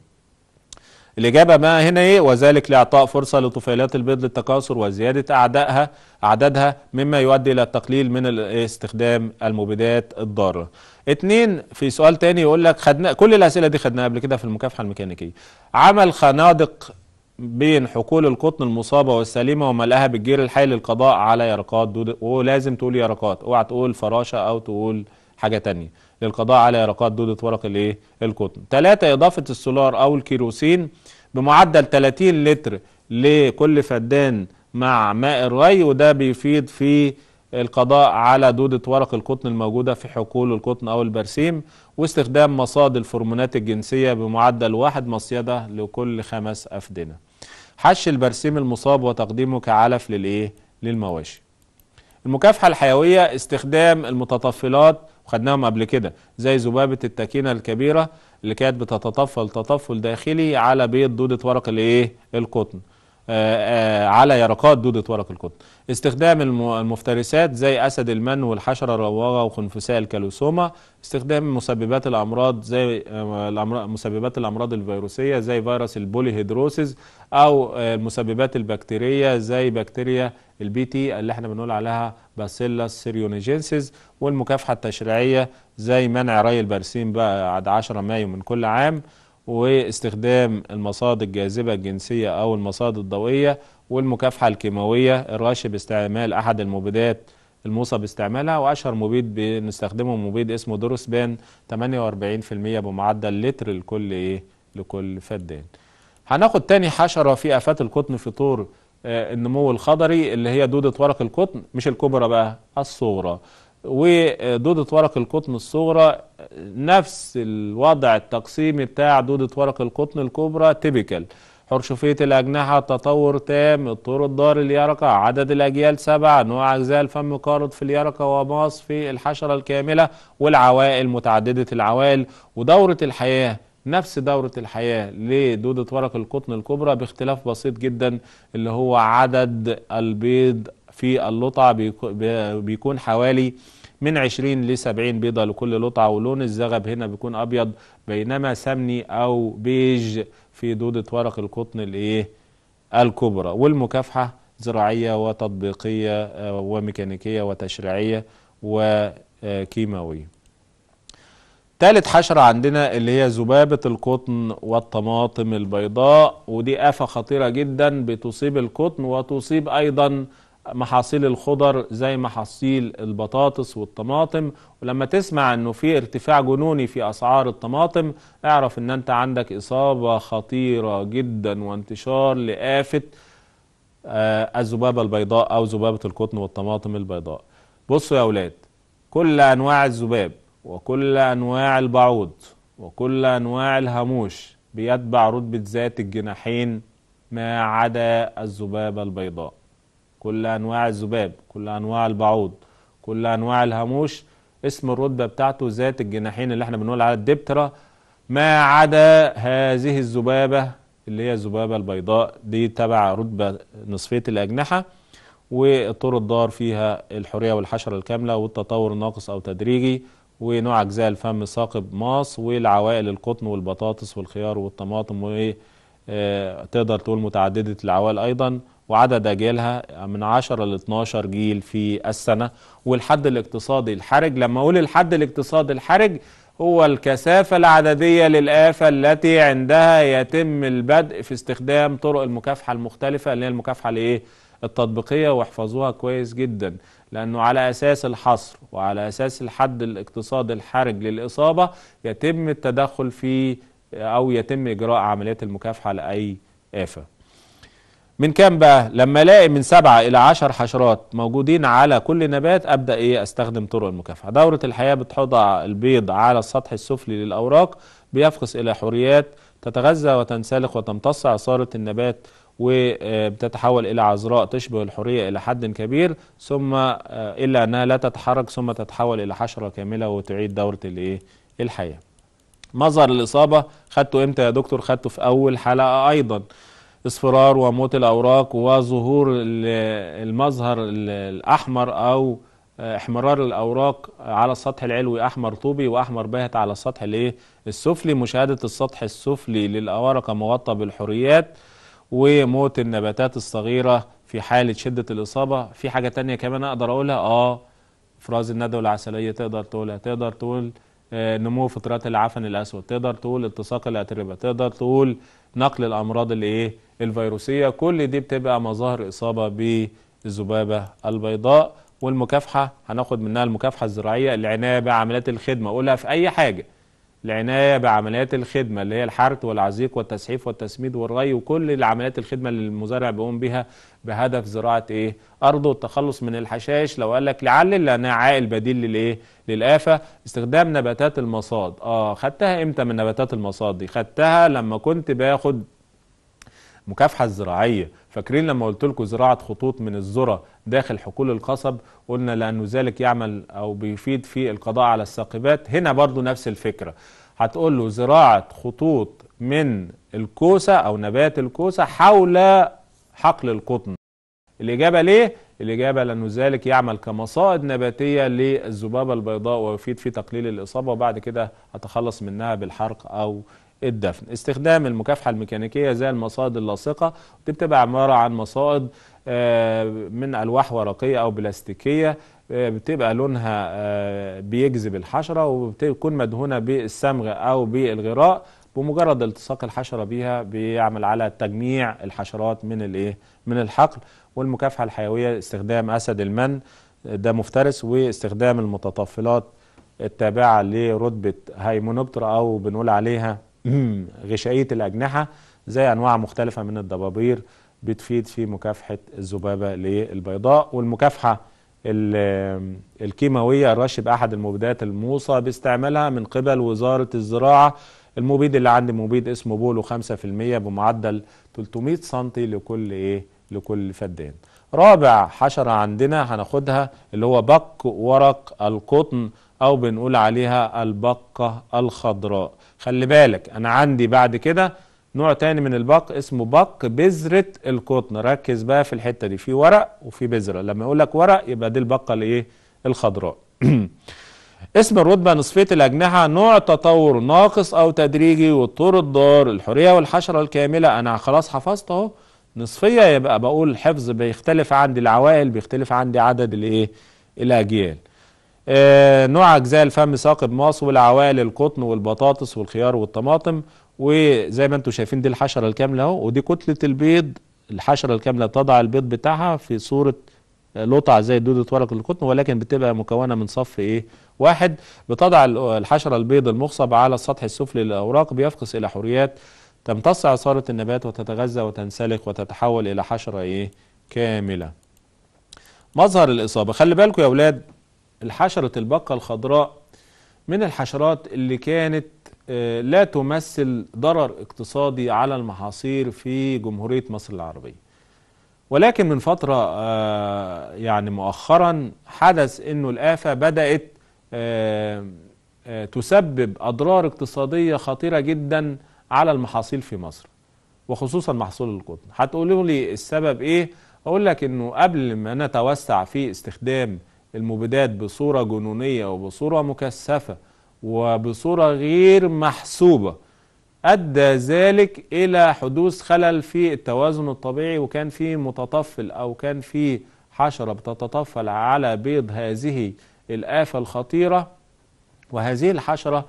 الإجابة ما هنا إيه وذلك لإعطاء فرصة لطفيلات البيض للتكاثر وزيادة أعدائها أعدادها مما يؤدي إلى التقليل من إيه؟ استخدام المبيدات الضارة اتنين في سؤال تاني يقول لك خدنا كل الأسئلة دي خدناها قبل كده في المكافحة الميكانيكية عمل خنادق بين حقول القطن المصابة والسليمة وملأها بالجير الحي للقضاء على يرقات دود ولازم تقول يرقات اوعى تقول فراشة أو تقول حاجة تانية للقضاء على إرقاء دودة ورق الايه القطن ثلاثة إضافة السولار أو الكيروسين بمعدل 30 لتر لكل فدان مع ماء الري وده بيفيد في القضاء على دودة ورق القطن الموجودة في حقول القطن أو البرسيم واستخدام مصاد الفرمونات الجنسية بمعدل واحد مصيدة لكل خمس أفدنة حش البرسيم المصاب وتقديمه كعلف للإيه؟ للمواشي المكافحة الحيوية استخدام المتطفلات وخدناهم قبل كده زي ذبابه التكينه الكبيره اللي كانت بتتطفل تطفل داخلي على بيض دوده ورق الايه القطن آه، آه، على يرقات دودة ورق القطن استخدام المفترسات زي أسد المن والحشرة الرواغة وخنفساء الكالوسوما استخدام مسببات الأمراض زي آه، مسببات الأمراض الفيروسية زي فيروس هيدروسيز أو المسببات البكتيرية زي بكتيريا البي تي اللي احنا بنقول عليها باسيلا سيريونيجينسيس والمكافحة التشريعية زي منع ري البرسيم بعد 10 مايو من كل عام واستخدام المصاد الجاذبة الجنسية أو المصاد الضوئية والمكافحة الكيماوية الرش باستعمال أحد المبيدات الموصى باستعمالها وأشهر مبيد بنستخدمه مبيد اسمه دروسبان 48% بمعدل لتر لكل إيه لكل فدان هناخد تاني حشرة في آفات القطن في طور آه، النمو الخضري اللي هي دودة ورق القطن مش الكبرى بقى الصغرى ودودة ورق القطن الصغرى نفس الوضع التقسيمي بتاع دودة ورق القطن الكبرى تيبيكال حرشفية الأجنحة تطور تام الطور الدار اليرقة عدد الأجيال سبعة نوع أجزاء الفم قارض في اليرقة وماص في الحشرة الكاملة والعوائل متعددة العوائل ودورة الحياة نفس دورة الحياة لدودة ورق القطن الكبرى باختلاف بسيط جدا اللي هو عدد البيض في اللطع بيكون حوالي من 20 ل 70 بيضة لكل لطعة ولون الزغب هنا بيكون أبيض بينما سمني أو بيج في دودة ورق القطن الإيه الكبرى والمكافحة زراعية وتطبيقية آه، وميكانيكية وتشريعية وكيماوية ثالث حشرة عندنا اللي هي ذبابة القطن والطماطم البيضاء ودي آفة خطيرة جدا بتصيب القطن وتصيب أيضا محاصيل الخضر زي محاصيل البطاطس والطماطم ولما تسمع انه في ارتفاع جنوني في اسعار الطماطم اعرف ان انت عندك اصابه خطيره جدا وانتشار لافه آه، الذبابه البيضاء او ذبابه القطن والطماطم البيضاء بصوا يا اولاد كل انواع الذباب وكل انواع البعوض وكل انواع الهموش بيتبع رتبه ذات الجناحين ما عدا الذبابه البيضاء كل أنواع الذباب كل أنواع البعوض كل أنواع الهاموش اسم الرتبة بتاعته ذات الجناحين اللي احنا بنقول على الدبترا ما عدا هذه الذبابة اللي هي الذبابة البيضاء دي تبع رتبة نصفية الأجنحة وطور الدار فيها الحرية والحشرة الكاملة والتطور الناقص أو تدريجي ونوع أجزاء الفم ثاقب ماص والعوائل القطن والبطاطس والخيار والطماطم وإيه آه، تقدر تقول متعددة العوال أيضا وعدد أجيالها من 10 ل 12 جيل في السنة والحد الاقتصادي الحرج لما أقول الحد الاقتصادي الحرج هو الكثافة العددية للآفة التي عندها يتم البدء في استخدام طرق المكافحة المختلفة اللي هي المكافحة الإيه؟ التطبيقية واحفظوها كويس جدا لأنه على أساس الحصر وعلى أساس الحد الاقتصادي الحرج للإصابة يتم التدخل في او يتم اجراء عمليات المكافحه لاي افه من كام بقى لما الاقي من سبعة الى عشر حشرات موجودين على كل نبات ابدا ايه استخدم طرق المكافحه دوره الحياه بتضع البيض على السطح السفلي للاوراق بيفقس الى حريات تتغذى وتنسلخ وتمتص عصاره النبات وبتتحول الى عذراء تشبه الحريه الى حد كبير ثم آه، الا انها لا تتحرك ثم تتحول الى حشره كامله وتعيد دوره الايه الحياه مظهر الإصابة خدته إمتى يا دكتور خدته في أول حلقة أيضا اصفرار وموت الأوراق وظهور المظهر الأحمر أو احمرار الأوراق على السطح العلوي أحمر طوبي وأحمر باهت على السطح الايه السفلي مشاهدة السطح السفلي للأوراق مغطى بالحريات وموت النباتات الصغيرة في حالة شدة الإصابة في حاجة تانية كمان أقدر أقولها آه إفراز الندوة العسلية تقدر تقولها تقدر تقول آه، نمو فطرات العفن الاسود تقدر تقول التصاق الاتربه تقدر تقول نقل الامراض الايه الفيروسيه كل دي بتبقى مظاهر اصابه بالذبابه البيضاء والمكافحه هناخد منها المكافحه الزراعيه العنايه بعمليات الخدمه قولها في اي حاجه العناية بعمليات الخدمة اللي هي الحرث والعزيق والتسحيف والتسميد والري وكل العمليات الخدمة اللي المزارع بيقوم بها بهدف زراعة إيه؟ أرضه والتخلص من الحشائش لو قال لك لعل لأنها عائل بديل للإيه؟ للآفة استخدام نباتات المصاد آه خدتها إمتى من نباتات المصاد دي؟ خدتها لما كنت باخد مكافحة زراعية فاكرين لما قلت لكم زراعه خطوط من الذره داخل حقول القصب قلنا لانه ذلك يعمل او بيفيد في القضاء على الثاقبات هنا برضو نفس الفكره هتقول له زراعه خطوط من الكوسه او نبات الكوسه حول حقل القطن الاجابه ليه الإجابة لأنه ذلك يعمل كمصائد نباتية للذبابة البيضاء ويفيد في تقليل الإصابة وبعد كده أتخلص منها بالحرق أو الدفن استخدام المكافحة الميكانيكية زي المصائد اللاصقة بتبقى عبارة عن مصائد آه، من ألواح ورقية أو بلاستيكية آه، بتبقى لونها آه، بيجذب الحشرة وبتكون مدهونة بالسمغ أو بالغراء بمجرد التصاق الحشرة بيها بيعمل على تجميع الحشرات من الايه من الحقل والمكافحة الحيوية استخدام أسد المن ده مفترس واستخدام المتطفلات التابعة لرتبة هيمونوبترا أو بنقول عليها غشائية الأجنحة زي أنواع مختلفة من الضبابير بتفيد في مكافحة الذبابة للبيضاء والمكافحة الكيماوية الرش أحد المبيدات الموصى باستعمالها من قبل وزارة الزراعة المبيد اللي عندي مبيد اسمه بولو 5% بمعدل 300 سم لكل ايه لكل فدان رابع حشرة عندنا هناخدها اللي هو بق ورق القطن او بنقول عليها البقة الخضراء خلي بالك انا عندي بعد كده نوع تاني من البق اسمه بق بذرة القطن ركز بقى في الحتة دي في ورق وفي بذرة لما يقول لك ورق يبقى دي البقة الايه الخضراء [clears throat] اسم الرتبة نصفية الأجنحة نوع تطور ناقص أو تدريجي والطور الدار الحرية والحشرة الكاملة أنا خلاص حفظت أهو نصفية يبقى بقول الحفظ بيختلف عندي العوائل بيختلف عندي عدد الإيه الأجيال آه، نوع أجزاء الفم ثاقب ماص والعوائل القطن والبطاطس والخيار والطماطم وزي ما انتم شايفين دي الحشرة الكاملة اهو ودي كتلة البيض الحشرة الكاملة تضع البيض بتاعها في صورة آه، لطع زي دودة ورق القطن ولكن بتبقى مكونة من صف ايه واحد بتضع الحشرة البيض المخصب على السطح السفلي للأوراق بيفقس إلى حريات تمتص عصارة النبات وتتغذى وتنسلق وتتحول إلى حشرة ايه كاملة مظهر الإصابة خلي بالكم يا أولاد الحشرة البقة الخضراء من الحشرات اللي كانت آه، لا تمثل ضرر اقتصادي على المحاصيل في جمهورية مصر العربية ولكن من فترة آه، يعني مؤخرا حدث انه الآفة بدأت آه، تسبب أضرار اقتصادية خطيرة جدا على المحاصيل في مصر وخصوصا محصول القطن هتقولوا لي السبب ايه؟ اقول لك انه قبل ما نتوسع في استخدام المبيدات بصورة جنونية وبصورة مكثفة وبصورة غير محسوبة أدى ذلك إلى حدوث خلل في التوازن الطبيعي وكان في متطفل أو كان في حشرة بتتطفل على بيض هذه الآفة الخطيرة وهذه الحشرة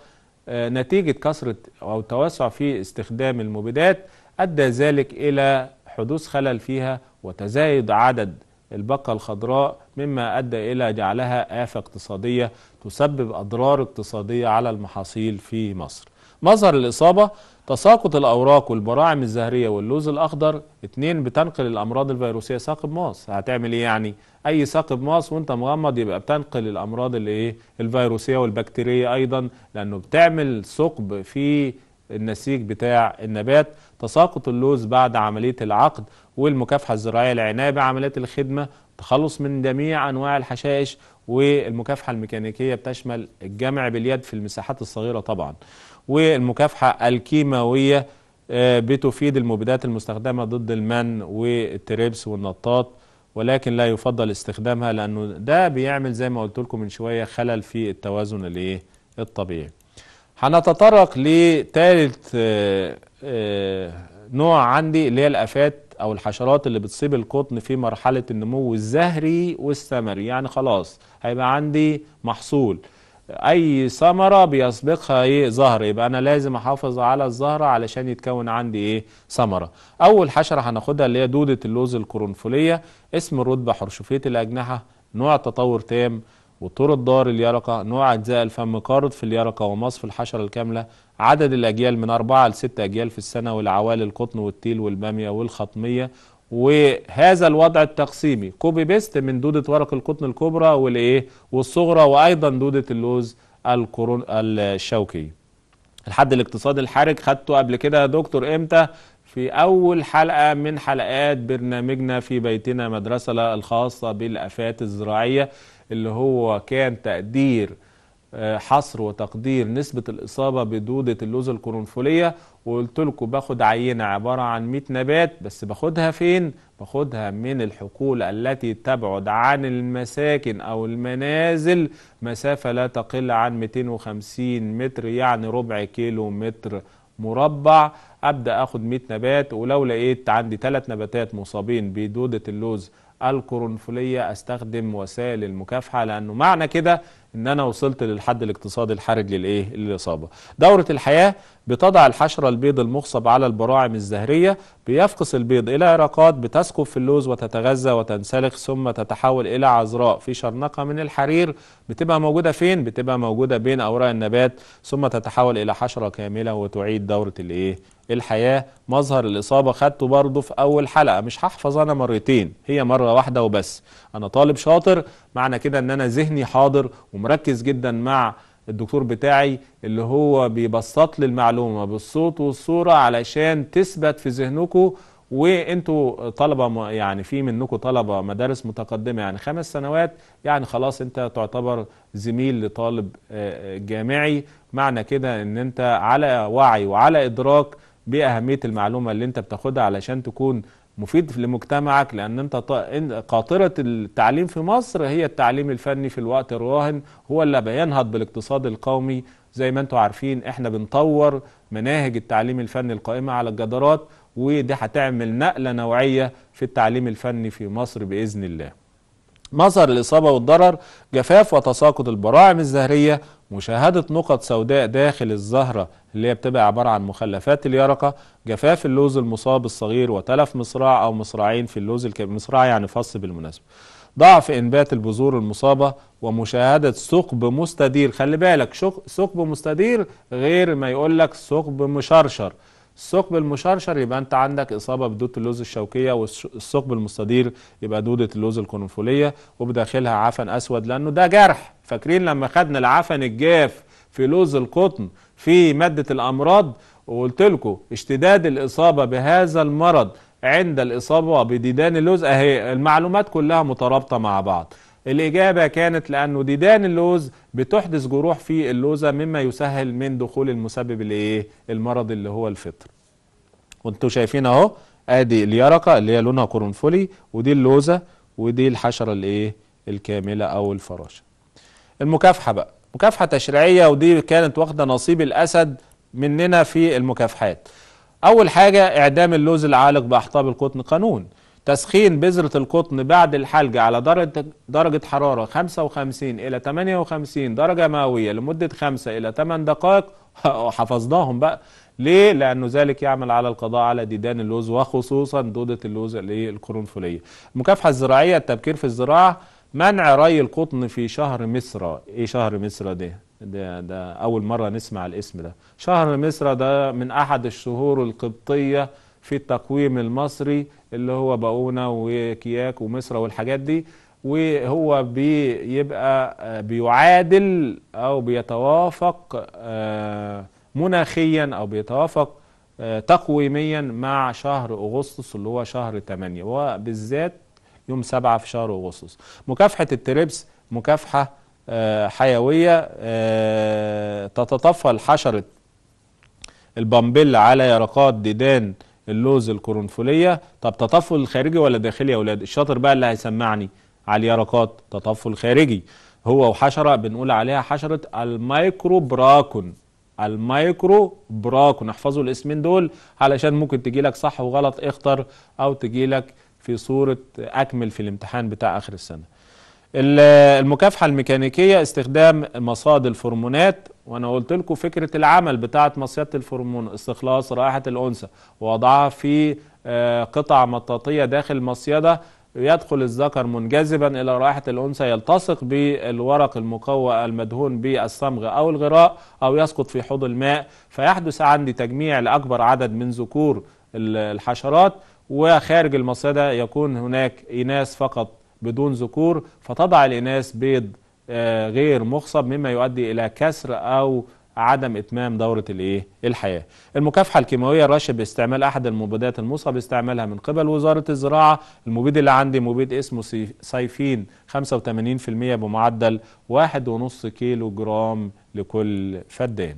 آه، نتيجة كثرة أو التوسع في استخدام المبيدات أدى ذلك إلى حدوث خلل فيها وتزايد عدد البقة الخضراء مما أدى إلى جعلها آفة اقتصادية تسبب أضرار اقتصادية على المحاصيل في مصر مظهر الإصابة تساقط الأوراق والبراعم الزهرية واللوز الأخضر اتنين بتنقل الأمراض الفيروسية ساقب ماص هتعمل إيه يعني؟ أي ساقب ماص وأنت مغمض يبقى بتنقل الأمراض اللي إيه؟ الفيروسية والبكتيرية أيضا لأنه بتعمل ثقب في النسيج بتاع النبات تساقط اللوز بعد عملية العقد والمكافحة الزراعية العناية بعمليات الخدمة تخلص من جميع أنواع الحشائش والمكافحة الميكانيكية بتشمل الجمع باليد في المساحات الصغيرة طبعا والمكافحة الكيماوية آه، بتفيد المبيدات المستخدمة ضد المن والتريبس والنطاط ولكن لا يفضل استخدامها لأنه ده بيعمل زي ما قلت لكم من شوية خلل في التوازن الطبيعي هنتطرق لثالث آه، آه، نوع عندي اللي هي الافات او الحشرات اللي بتصيب القطن في مرحله النمو الزهري والثمري يعني خلاص هيبقى عندي محصول اي ثمره بيسبقها ايه زهر يبقى انا لازم احافظ على الزهره علشان يتكون عندي ايه ثمره اول حشره هناخدها اللي هي دوده اللوز القرنفليه اسم الرتبه حرشفيه الاجنحه نوع تطور تام وطور الدار اليرقة نوع أجزاء الفم قارض في اليرقة ومصف الحشرة الكاملة عدد الأجيال من أربعة لست أجيال في السنة والعوالي القطن والتيل والبامية والخطمية وهذا الوضع التقسيمي كوبي بيست من دودة ورق القطن الكبرى والإيه والصغرى وأيضا دودة اللوز الكورون الشوكي الحد الاقتصادي الحرج خدته قبل كده يا دكتور امتى في أول حلقة من حلقات برنامجنا في بيتنا مدرسة الخاصة بالأفات الزراعية اللي هو كان تقدير آه، حصر وتقدير نسبة الإصابة بدودة اللوز القرنفلية وقلت لكم باخد عينة عبارة عن 100 نبات بس باخدها فين؟ باخدها من الحقول التي تبعد عن المساكن أو المنازل مسافة لا تقل عن 250 متر يعني ربع كيلو متر مربع أبدأ أخد 100 نبات ولو لقيت عندي 3 نباتات مصابين بدودة اللوز القرنفلية استخدم وسائل المكافحة لأنه معنى كده ان انا وصلت للحد الاقتصادي الحرج للايه للاصابه دوره الحياه بتضع الحشره البيض المخصب على البراعم الزهريه بيفقس البيض الى عراقات بتسكب في اللوز وتتغذى وتنسلخ ثم تتحول الى عذراء في شرنقه من الحرير بتبقى موجوده فين بتبقى موجوده بين اوراق النبات ثم تتحول الى حشره كامله وتعيد دوره الايه الحياه مظهر الاصابه خدته برضه في اول حلقه مش هحفظ انا مرتين هي مره واحده وبس انا طالب شاطر معنى كده ان انا ذهني حاضر ومركز جدا مع الدكتور بتاعي اللي هو بيبسط لي المعلومه بالصوت والصوره علشان تثبت في ذهنكم وانتوا طلبه يعني في منكم طلبه مدارس متقدمه يعني خمس سنوات يعني خلاص انت تعتبر زميل لطالب آه، آه، جامعي معنى كده ان انت على وعي وعلى ادراك باهميه المعلومه اللي انت بتاخدها علشان تكون مفيد لمجتمعك لان انت قاطره التعليم في مصر هي التعليم الفني في الوقت الراهن هو اللي بينهض بالاقتصاد القومي زي ما انتم عارفين احنا بنطور مناهج التعليم الفني القائمه على الجدارات ودي هتعمل نقله نوعيه في التعليم الفني في مصر باذن الله مظهر الإصابة والضرر جفاف وتساقط البراعم الزهرية مشاهدة نقط سوداء داخل الزهرة اللي هي بتبقى عبارة عن مخلفات اليرقة جفاف اللوز المصاب الصغير وتلف مصراع أو مصراعين في اللوز الكبير مصراع يعني فص بالمناسبة ضعف إنبات البذور المصابة ومشاهدة ثقب مستدير خلي بالك ثقب مستدير غير ما يقولك ثقب مشرشر الثقب المشرشر يبقى انت عندك اصابه بدوده اللوز الشوكيه والثقب المستدير يبقى دوده اللوز القرنفليه وبداخلها عفن اسود لانه ده جرح فاكرين لما خدنا العفن الجاف في لوز القطن في ماده الامراض وقلت لكم اشتداد الاصابه بهذا المرض عند الاصابه بديدان اللوز اهي المعلومات كلها مترابطه مع بعض الإجابة كانت لأنه ديدان اللوز بتحدث جروح في اللوزة مما يسهل من دخول المسبب الإيه؟ المرض اللي هو الفطر وانتوا شايفين أهو أدي اليرقة اللي هي لونها قرنفلي ودي اللوزة ودي الحشرة الإيه؟ الكاملة أو الفراشة المكافحة بقى مكافحة تشريعية ودي كانت واخدة نصيب الأسد مننا في المكافحات أول حاجة إعدام اللوز العالق بأحطاب القطن قانون تسخين بذرة القطن بعد الحلق على درجة, درجة حرارة 55 إلى 58 درجة مئوية لمدة 5 إلى 8 دقائق [laughs] حفظناهم بقى ليه؟ لأنه ذلك يعمل على القضاء على ديدان اللوز وخصوصا دودة اللوز اللي هي القرنفلية. المكافحة الزراعية التبكير في الزراعة منع ري القطن في شهر مصر ايه شهر مصر ده ده ده اول مره نسمع الاسم ده شهر مصر ده من احد الشهور القبطيه في التقويم المصري اللي هو باونه وكياك ومصر والحاجات دي وهو بيبقى آه، بيعادل او بيتوافق آه، مناخيا او بيتوافق آه، تقويميا مع شهر اغسطس اللي هو شهر 8 وبالذات يوم 7 في شهر اغسطس مكافحه التربس مكافحه حيويه تتطفل حشره البامبيلا على يرقات ديدان اللوز القرنفليه طب تطفل خارجي ولا داخلي يا اولاد الشاطر بقى اللي هيسمعني على اليرقات تطفل خارجي هو وحشره بنقول عليها حشره المايكرو براكون المايكرو براكون احفظوا الاسمين دول علشان ممكن تجي لك صح وغلط اختر او تجي لك في صوره اكمل في الامتحان بتاع اخر السنه المكافحة الميكانيكية استخدام مصاد الفرمونات وانا قلت لكم فكرة العمل بتاعة مصيدة الفرمون استخلاص رائحة الانثى ووضعها في آه، قطع مطاطية داخل مصيدة يدخل الذكر منجذبا الى رائحه الانثى يلتصق بالورق المقوى المدهون بالصمغ او الغراء او يسقط في حوض الماء فيحدث عندي تجميع لاكبر عدد من ذكور الحشرات وخارج المصيده يكون هناك اناث فقط بدون ذكور فتضع الإناث بيض آه، غير مخصب مما يؤدي إلى كسر أو عدم إتمام دورة الإيه؟ الحياة المكافحة الكيماوية الرش باستعمال أحد المبيدات المصهى باستعمالها من قبل وزارة الزراعة المبيد اللي عندي مبيد اسمه صيفين 85% بمعدل 1.5 كيلو جرام لكل فدان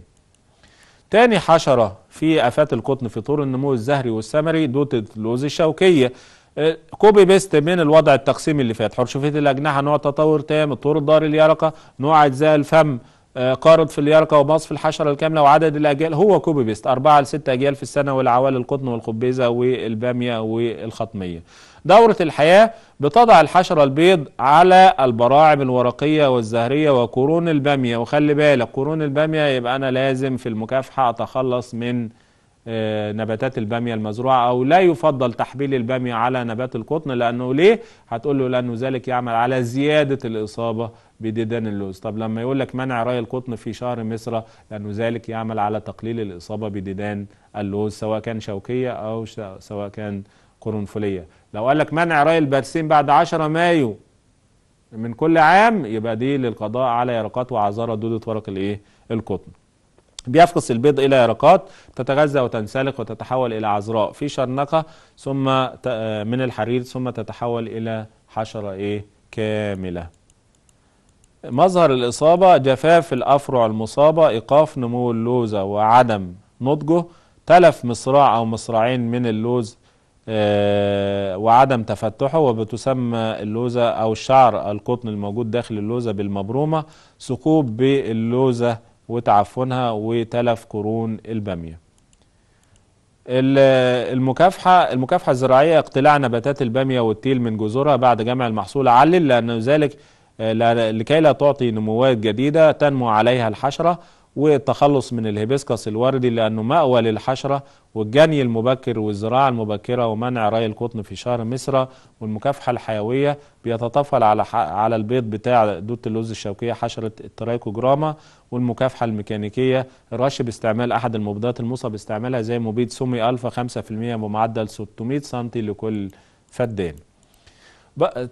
تاني حشرة في آفات القطن في طور النمو الزهري والثمري دودة اللوز الشوكية كوبي بيست من الوضع التقسيمي اللي فات حرشفيه الاجنحه نوع تطور تام الطور الدار اليرقه نوع اجزاء الفم آه، قارض في اليرقة وباص في الحشرة الكاملة وعدد الأجيال هو كوبي بيست أربعة لست أجيال في السنة والعوال القطن والخبيزة والبامية والخطمية دورة الحياة بتضع الحشرة البيض على البراعم الورقية والزهرية وقرون البامية وخلي بالك قرون البامية يبقى أنا لازم في المكافحة أتخلص من آه، نباتات البامية المزروعة أو لا يفضل تحبيل البامية على نبات القطن لأنه ليه؟ هتقول له لأنه ذلك يعمل على زيادة الإصابة بديدان اللوز طب لما يقول لك منع ري القطن في شهر مصر لأنه ذلك يعمل على تقليل الإصابة بديدان اللوز سواء كان شوكية أو سواء كان قرنفلية لو قال لك منع ري البرسيم بعد 10 مايو من كل عام يبقى دي للقضاء على يرقات وعزارة دودة ورق الايه القطن بيفقس البيض إلى يرقات تتغذى وتنسلق وتتحول إلى عذراء في شرنقة ثم آه، من الحرير ثم تتحول إلى حشرة إيه كاملة مظهر الإصابة جفاف الأفرع المصابة إيقاف نمو اللوزة وعدم نضجه تلف مصراع أو مصراعين من اللوز آه، وعدم تفتحه وبتسمى اللوزة أو الشعر القطن الموجود داخل اللوزة بالمبرومة ثقوب باللوزة وتعفنها وتلف قرون البامية المكافحة المكافحة الزراعية اقتلاع نباتات البامية والتيل من جذورها بعد جمع المحصول علل لأن ذلك آه، لكي لا تعطي نموات جديدة تنمو عليها الحشرة والتخلص من الهيبسكس الوردي لأنه مأوى للحشرة والجني المبكر والزراعة المبكرة ومنع ري القطن في شهر مصر والمكافحة الحيوية بيتطفل على على البيض بتاع دودة اللوز الشوكية حشرة الترايكوجراما والمكافحة الميكانيكية الرش باستعمال أحد المبيدات الموصى باستعمالها زي مبيد سمي ألفا 5% بمعدل 600 سم لكل فدان.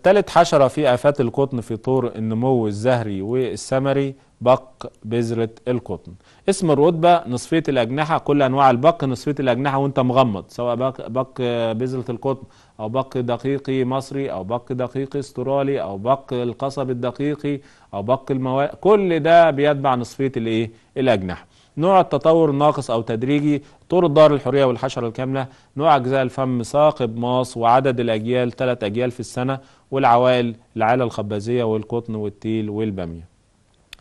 ثالث حشرة في آفات القطن في طور النمو الزهري والسمري بق بذرة القطن اسم الرتبة نصفية الأجنحة كل أنواع البق نصفية الأجنحة وأنت مغمض سواء بق, بق بذرة القطن أو بق دقيقي مصري أو بق دقيقي استرالي أو بق القصب الدقيقي أو بق المواد كل ده بيتبع نصفية الإيه الأجنحة نوع التطور ناقص أو تدريجي طور الدار الحرية والحشرة الكاملة نوع أجزاء الفم ثاقب ماص وعدد الأجيال ثلاث أجيال في السنة والعوائل العائلة الخبازية والقطن والتيل والبامية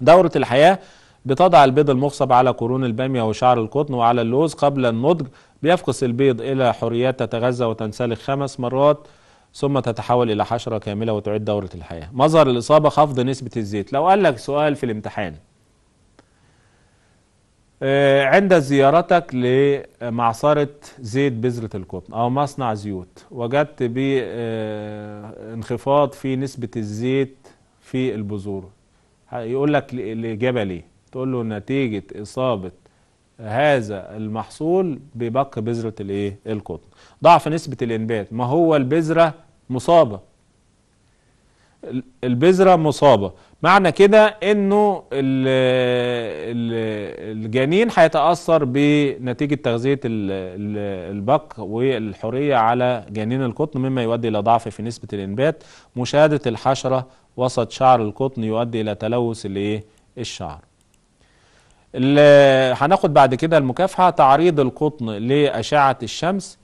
دورة الحياة بتضع البيض المخصب على قرون البامية وشعر القطن وعلى اللوز قبل النضج بيفقس البيض إلى حريات تتغذى وتنسلخ خمس مرات ثم تتحول إلى حشرة كاملة وتعيد دورة الحياة مظهر الإصابة خفض نسبة الزيت لو قال لك سؤال في الامتحان آه، عند زيارتك لمعصرة زيت بذرة القطن أو مصنع زيوت وجدت بانخفاض آه، في نسبة الزيت في البذور يقول لك الإجابة ليه تقول له نتيجة إصابة هذا المحصول ببق بذرة الايه القطن ضعف نسبة الإنبات ما هو البذرة مصابة البذرة مصابة معنى كده انه الجنين هيتاثر بنتيجه تغذيه البق والحريه على جنين القطن مما يؤدي الى ضعف في نسبه الانبات مشاهده الحشره وسط شعر القطن يؤدي الى تلوث الشعر هناخد بعد كده المكافحه تعريض القطن لاشعه الشمس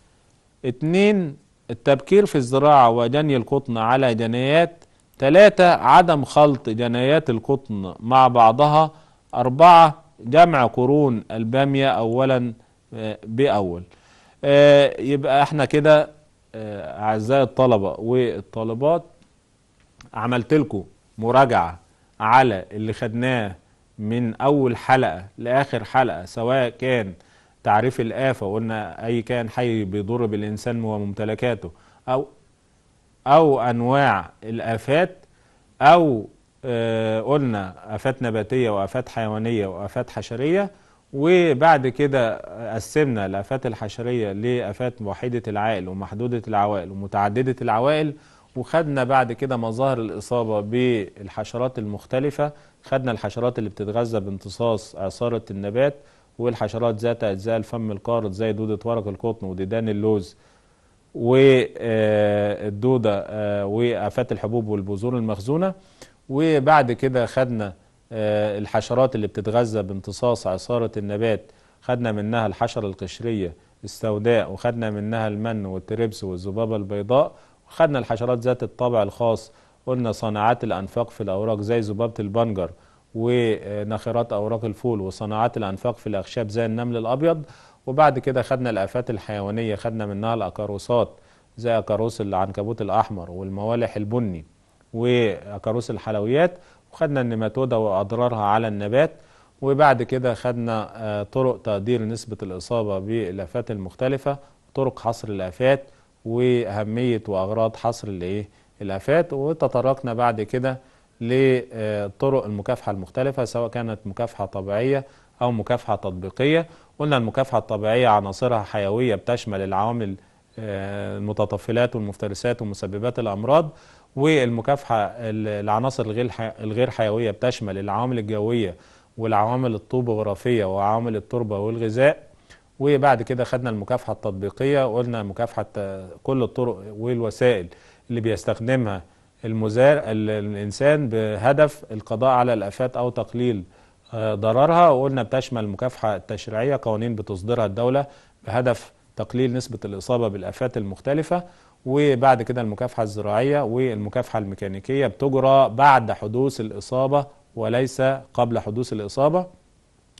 اتنين التبكير في الزراعه وجني القطن على جنيات ثلاثة عدم خلط جنايات القطن مع بعضها أربعة جمع قرون البامية أولا آه، بأول آه، يبقى احنا كده آه، أعزائي الطلبة والطالبات عملت لكم مراجعة على اللي خدناه من أول حلقة لآخر حلقة سواء كان تعريف الآفة قلنا أي كائن حي بيضر بالإنسان وممتلكاته أو أو أنواع الآفات أو آه، قلنا آفات نباتية وآفات حيوانية وآفات حشرية وبعد كده قسمنا الآفات الحشرية لآفات وحيدة العائل ومحدودة العوائل ومتعددة العوائل وخدنا بعد كده مظاهر الإصابة بالحشرات المختلفة خدنا الحشرات اللي بتتغذى بامتصاص عصارة النبات والحشرات ذات أجزاء الفم القارض زي دودة ورق القطن وديدان اللوز والدودة آه، آه، وآفات الحبوب والبذور المخزونة وبعد كده خدنا آه، الحشرات اللي بتتغذى بامتصاص عصارة النبات خدنا منها الحشرة القشرية السوداء وخدنا منها المن والتربس والذبابة البيضاء وخدنا الحشرات ذات الطابع الخاص قلنا صناعات الأنفاق في الأوراق زي ذبابة البنجر ونخرات أوراق الفول وصناعات الأنفاق في الأخشاب زي النمل الأبيض وبعد كده خدنا الآفات الحيوانية خدنا منها الأكاروسات زي أكاروس العنكبوت الأحمر والموالح البني وأكاروس الحلويات وخدنا النيماتودا وأضرارها على النبات وبعد كده خدنا آه، طرق تقدير نسبة الإصابة بالآفات المختلفة طرق حصر الآفات وأهمية وأغراض حصر الإيه الآفات وتطرقنا بعد كده لطرق آه، المكافحة المختلفة سواء كانت مكافحة طبيعية أو مكافحة تطبيقية قلنا المكافحة الطبيعية عناصرها حيوية بتشمل العوامل آه، المتطفلات والمفترسات ومسببات الأمراض والمكافحة العناصر الغير حيوية بتشمل العوامل الجوية والعوامل الطوبوغرافية وعوامل التربة والغذاء وبعد كده خدنا المكافحة التطبيقية وقلنا مكافحة كل الطرق والوسائل اللي بيستخدمها المزارع الإنسان بهدف القضاء على الآفات أو تقليل آه، ضررها وقلنا بتشمل المكافحة التشريعية قوانين بتصدرها الدولة بهدف تقليل نسبة الإصابة بالآفات المختلفة وبعد كده المكافحة الزراعية والمكافحة الميكانيكية بتجرى بعد حدوث الإصابة وليس قبل حدوث الإصابة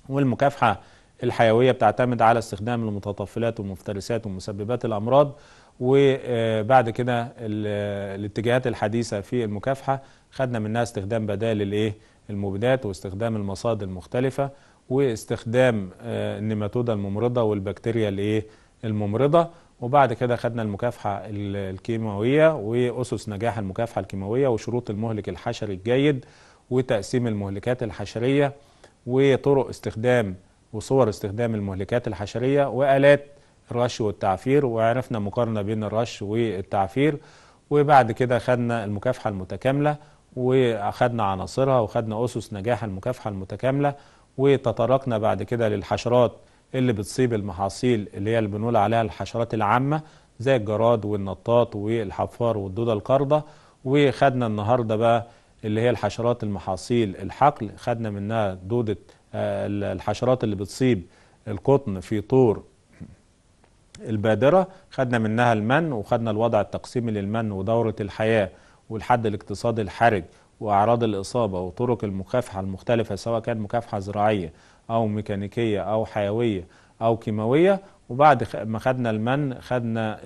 والمكافحة الحيوية بتعتمد على استخدام المتطفلات والمفترسات ومسببات الأمراض وبعد كده الاتجاهات الحديثة في المكافحة خدنا منها استخدام بدائل الإيه المبيدات واستخدام المصادر المختلفة واستخدام آه، النيماتودا الممرضة والبكتيريا الايه الممرضة وبعد كده خدنا المكافحة الكيماوية وأسس نجاح المكافحة الكيماوية وشروط المهلك الحشري الجيد وتقسيم المهلكات الحشرية وطرق استخدام وصور استخدام المهلكات الحشرية وآلات الرش والتعفير وعرفنا مقارنة بين الرش والتعفير وبعد كده خدنا المكافحة المتكاملة واخدنا عناصرها واخدنا اسس نجاح المكافحه المتكامله وتطرقنا بعد كده للحشرات اللي بتصيب المحاصيل اللي هي اللي بنقول عليها الحشرات العامه زي الجراد والنطاط والحفار والدوده القرضه وخدنا النهارده بقى اللي هي الحشرات المحاصيل الحقل خدنا منها دوده آه، الحشرات اللي بتصيب القطن في طور البادرة خدنا منها المن وخدنا الوضع التقسيمي للمن ودورة الحياة والحد الاقتصادي الحرج وأعراض الإصابة وطرق المكافحة المختلفة سواء كانت مكافحة زراعية أو ميكانيكية أو حيوية أو كيماوية وبعد ما خدنا المن خدنا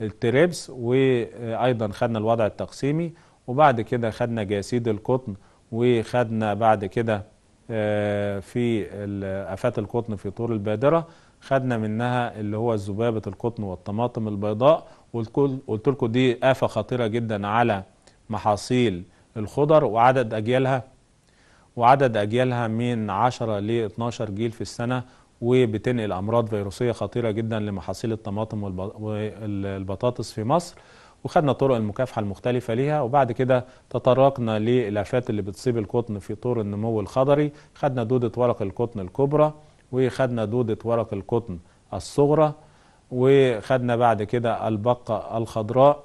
التريبس وأيضا خدنا الوضع التقسيمي وبعد كده خدنا جاسيد القطن وخدنا بعد كده آه، في آفات القطن في طور البادرة خدنا منها اللي هو ذبابة القطن والطماطم البيضاء قلت لكم دي آفة خطيرة جدا على محاصيل الخضر وعدد أجيالها وعدد أجيالها من 10 ل 12 جيل في السنة وبتنقل أمراض فيروسية خطيرة جدا لمحاصيل الطماطم والبطاطس في مصر وخدنا طرق المكافحة المختلفة ليها وبعد كده تطرقنا للآفات اللي بتصيب القطن في طور النمو الخضري خدنا دودة ورق القطن الكبرى وخدنا دودة ورق القطن الصغرى وخدنا بعد كده البقة الخضراء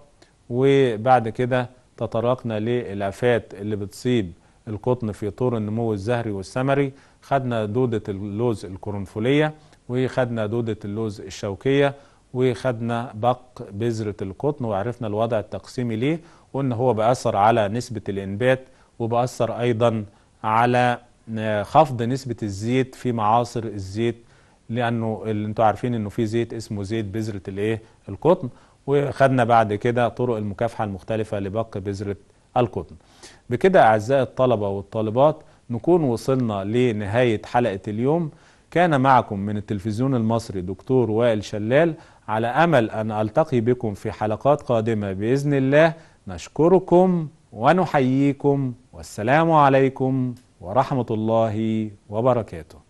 وبعد كده تطرقنا للآفات اللي بتصيب القطن في طور النمو الزهري والثمري خدنا دودة اللوز القرنفلية وخدنا دودة اللوز الشوكية وخدنا بق بذرة القطن وعرفنا الوضع التقسيمي ليه وان هو بأثر على نسبة الإنبات وبأثر أيضا على خفض نسبة الزيت في معاصر الزيت لانه اللي انتوا عارفين انه في زيت اسمه زيت بذره الايه القطن وخدنا بعد كده طرق المكافحه المختلفه لبق بذره القطن بكده اعزائي الطلبه والطالبات نكون وصلنا لنهايه حلقه اليوم كان معكم من التلفزيون المصري دكتور وائل شلال على امل ان التقي بكم في حلقات قادمه باذن الله نشكركم ونحييكم والسلام عليكم ورحمه الله وبركاته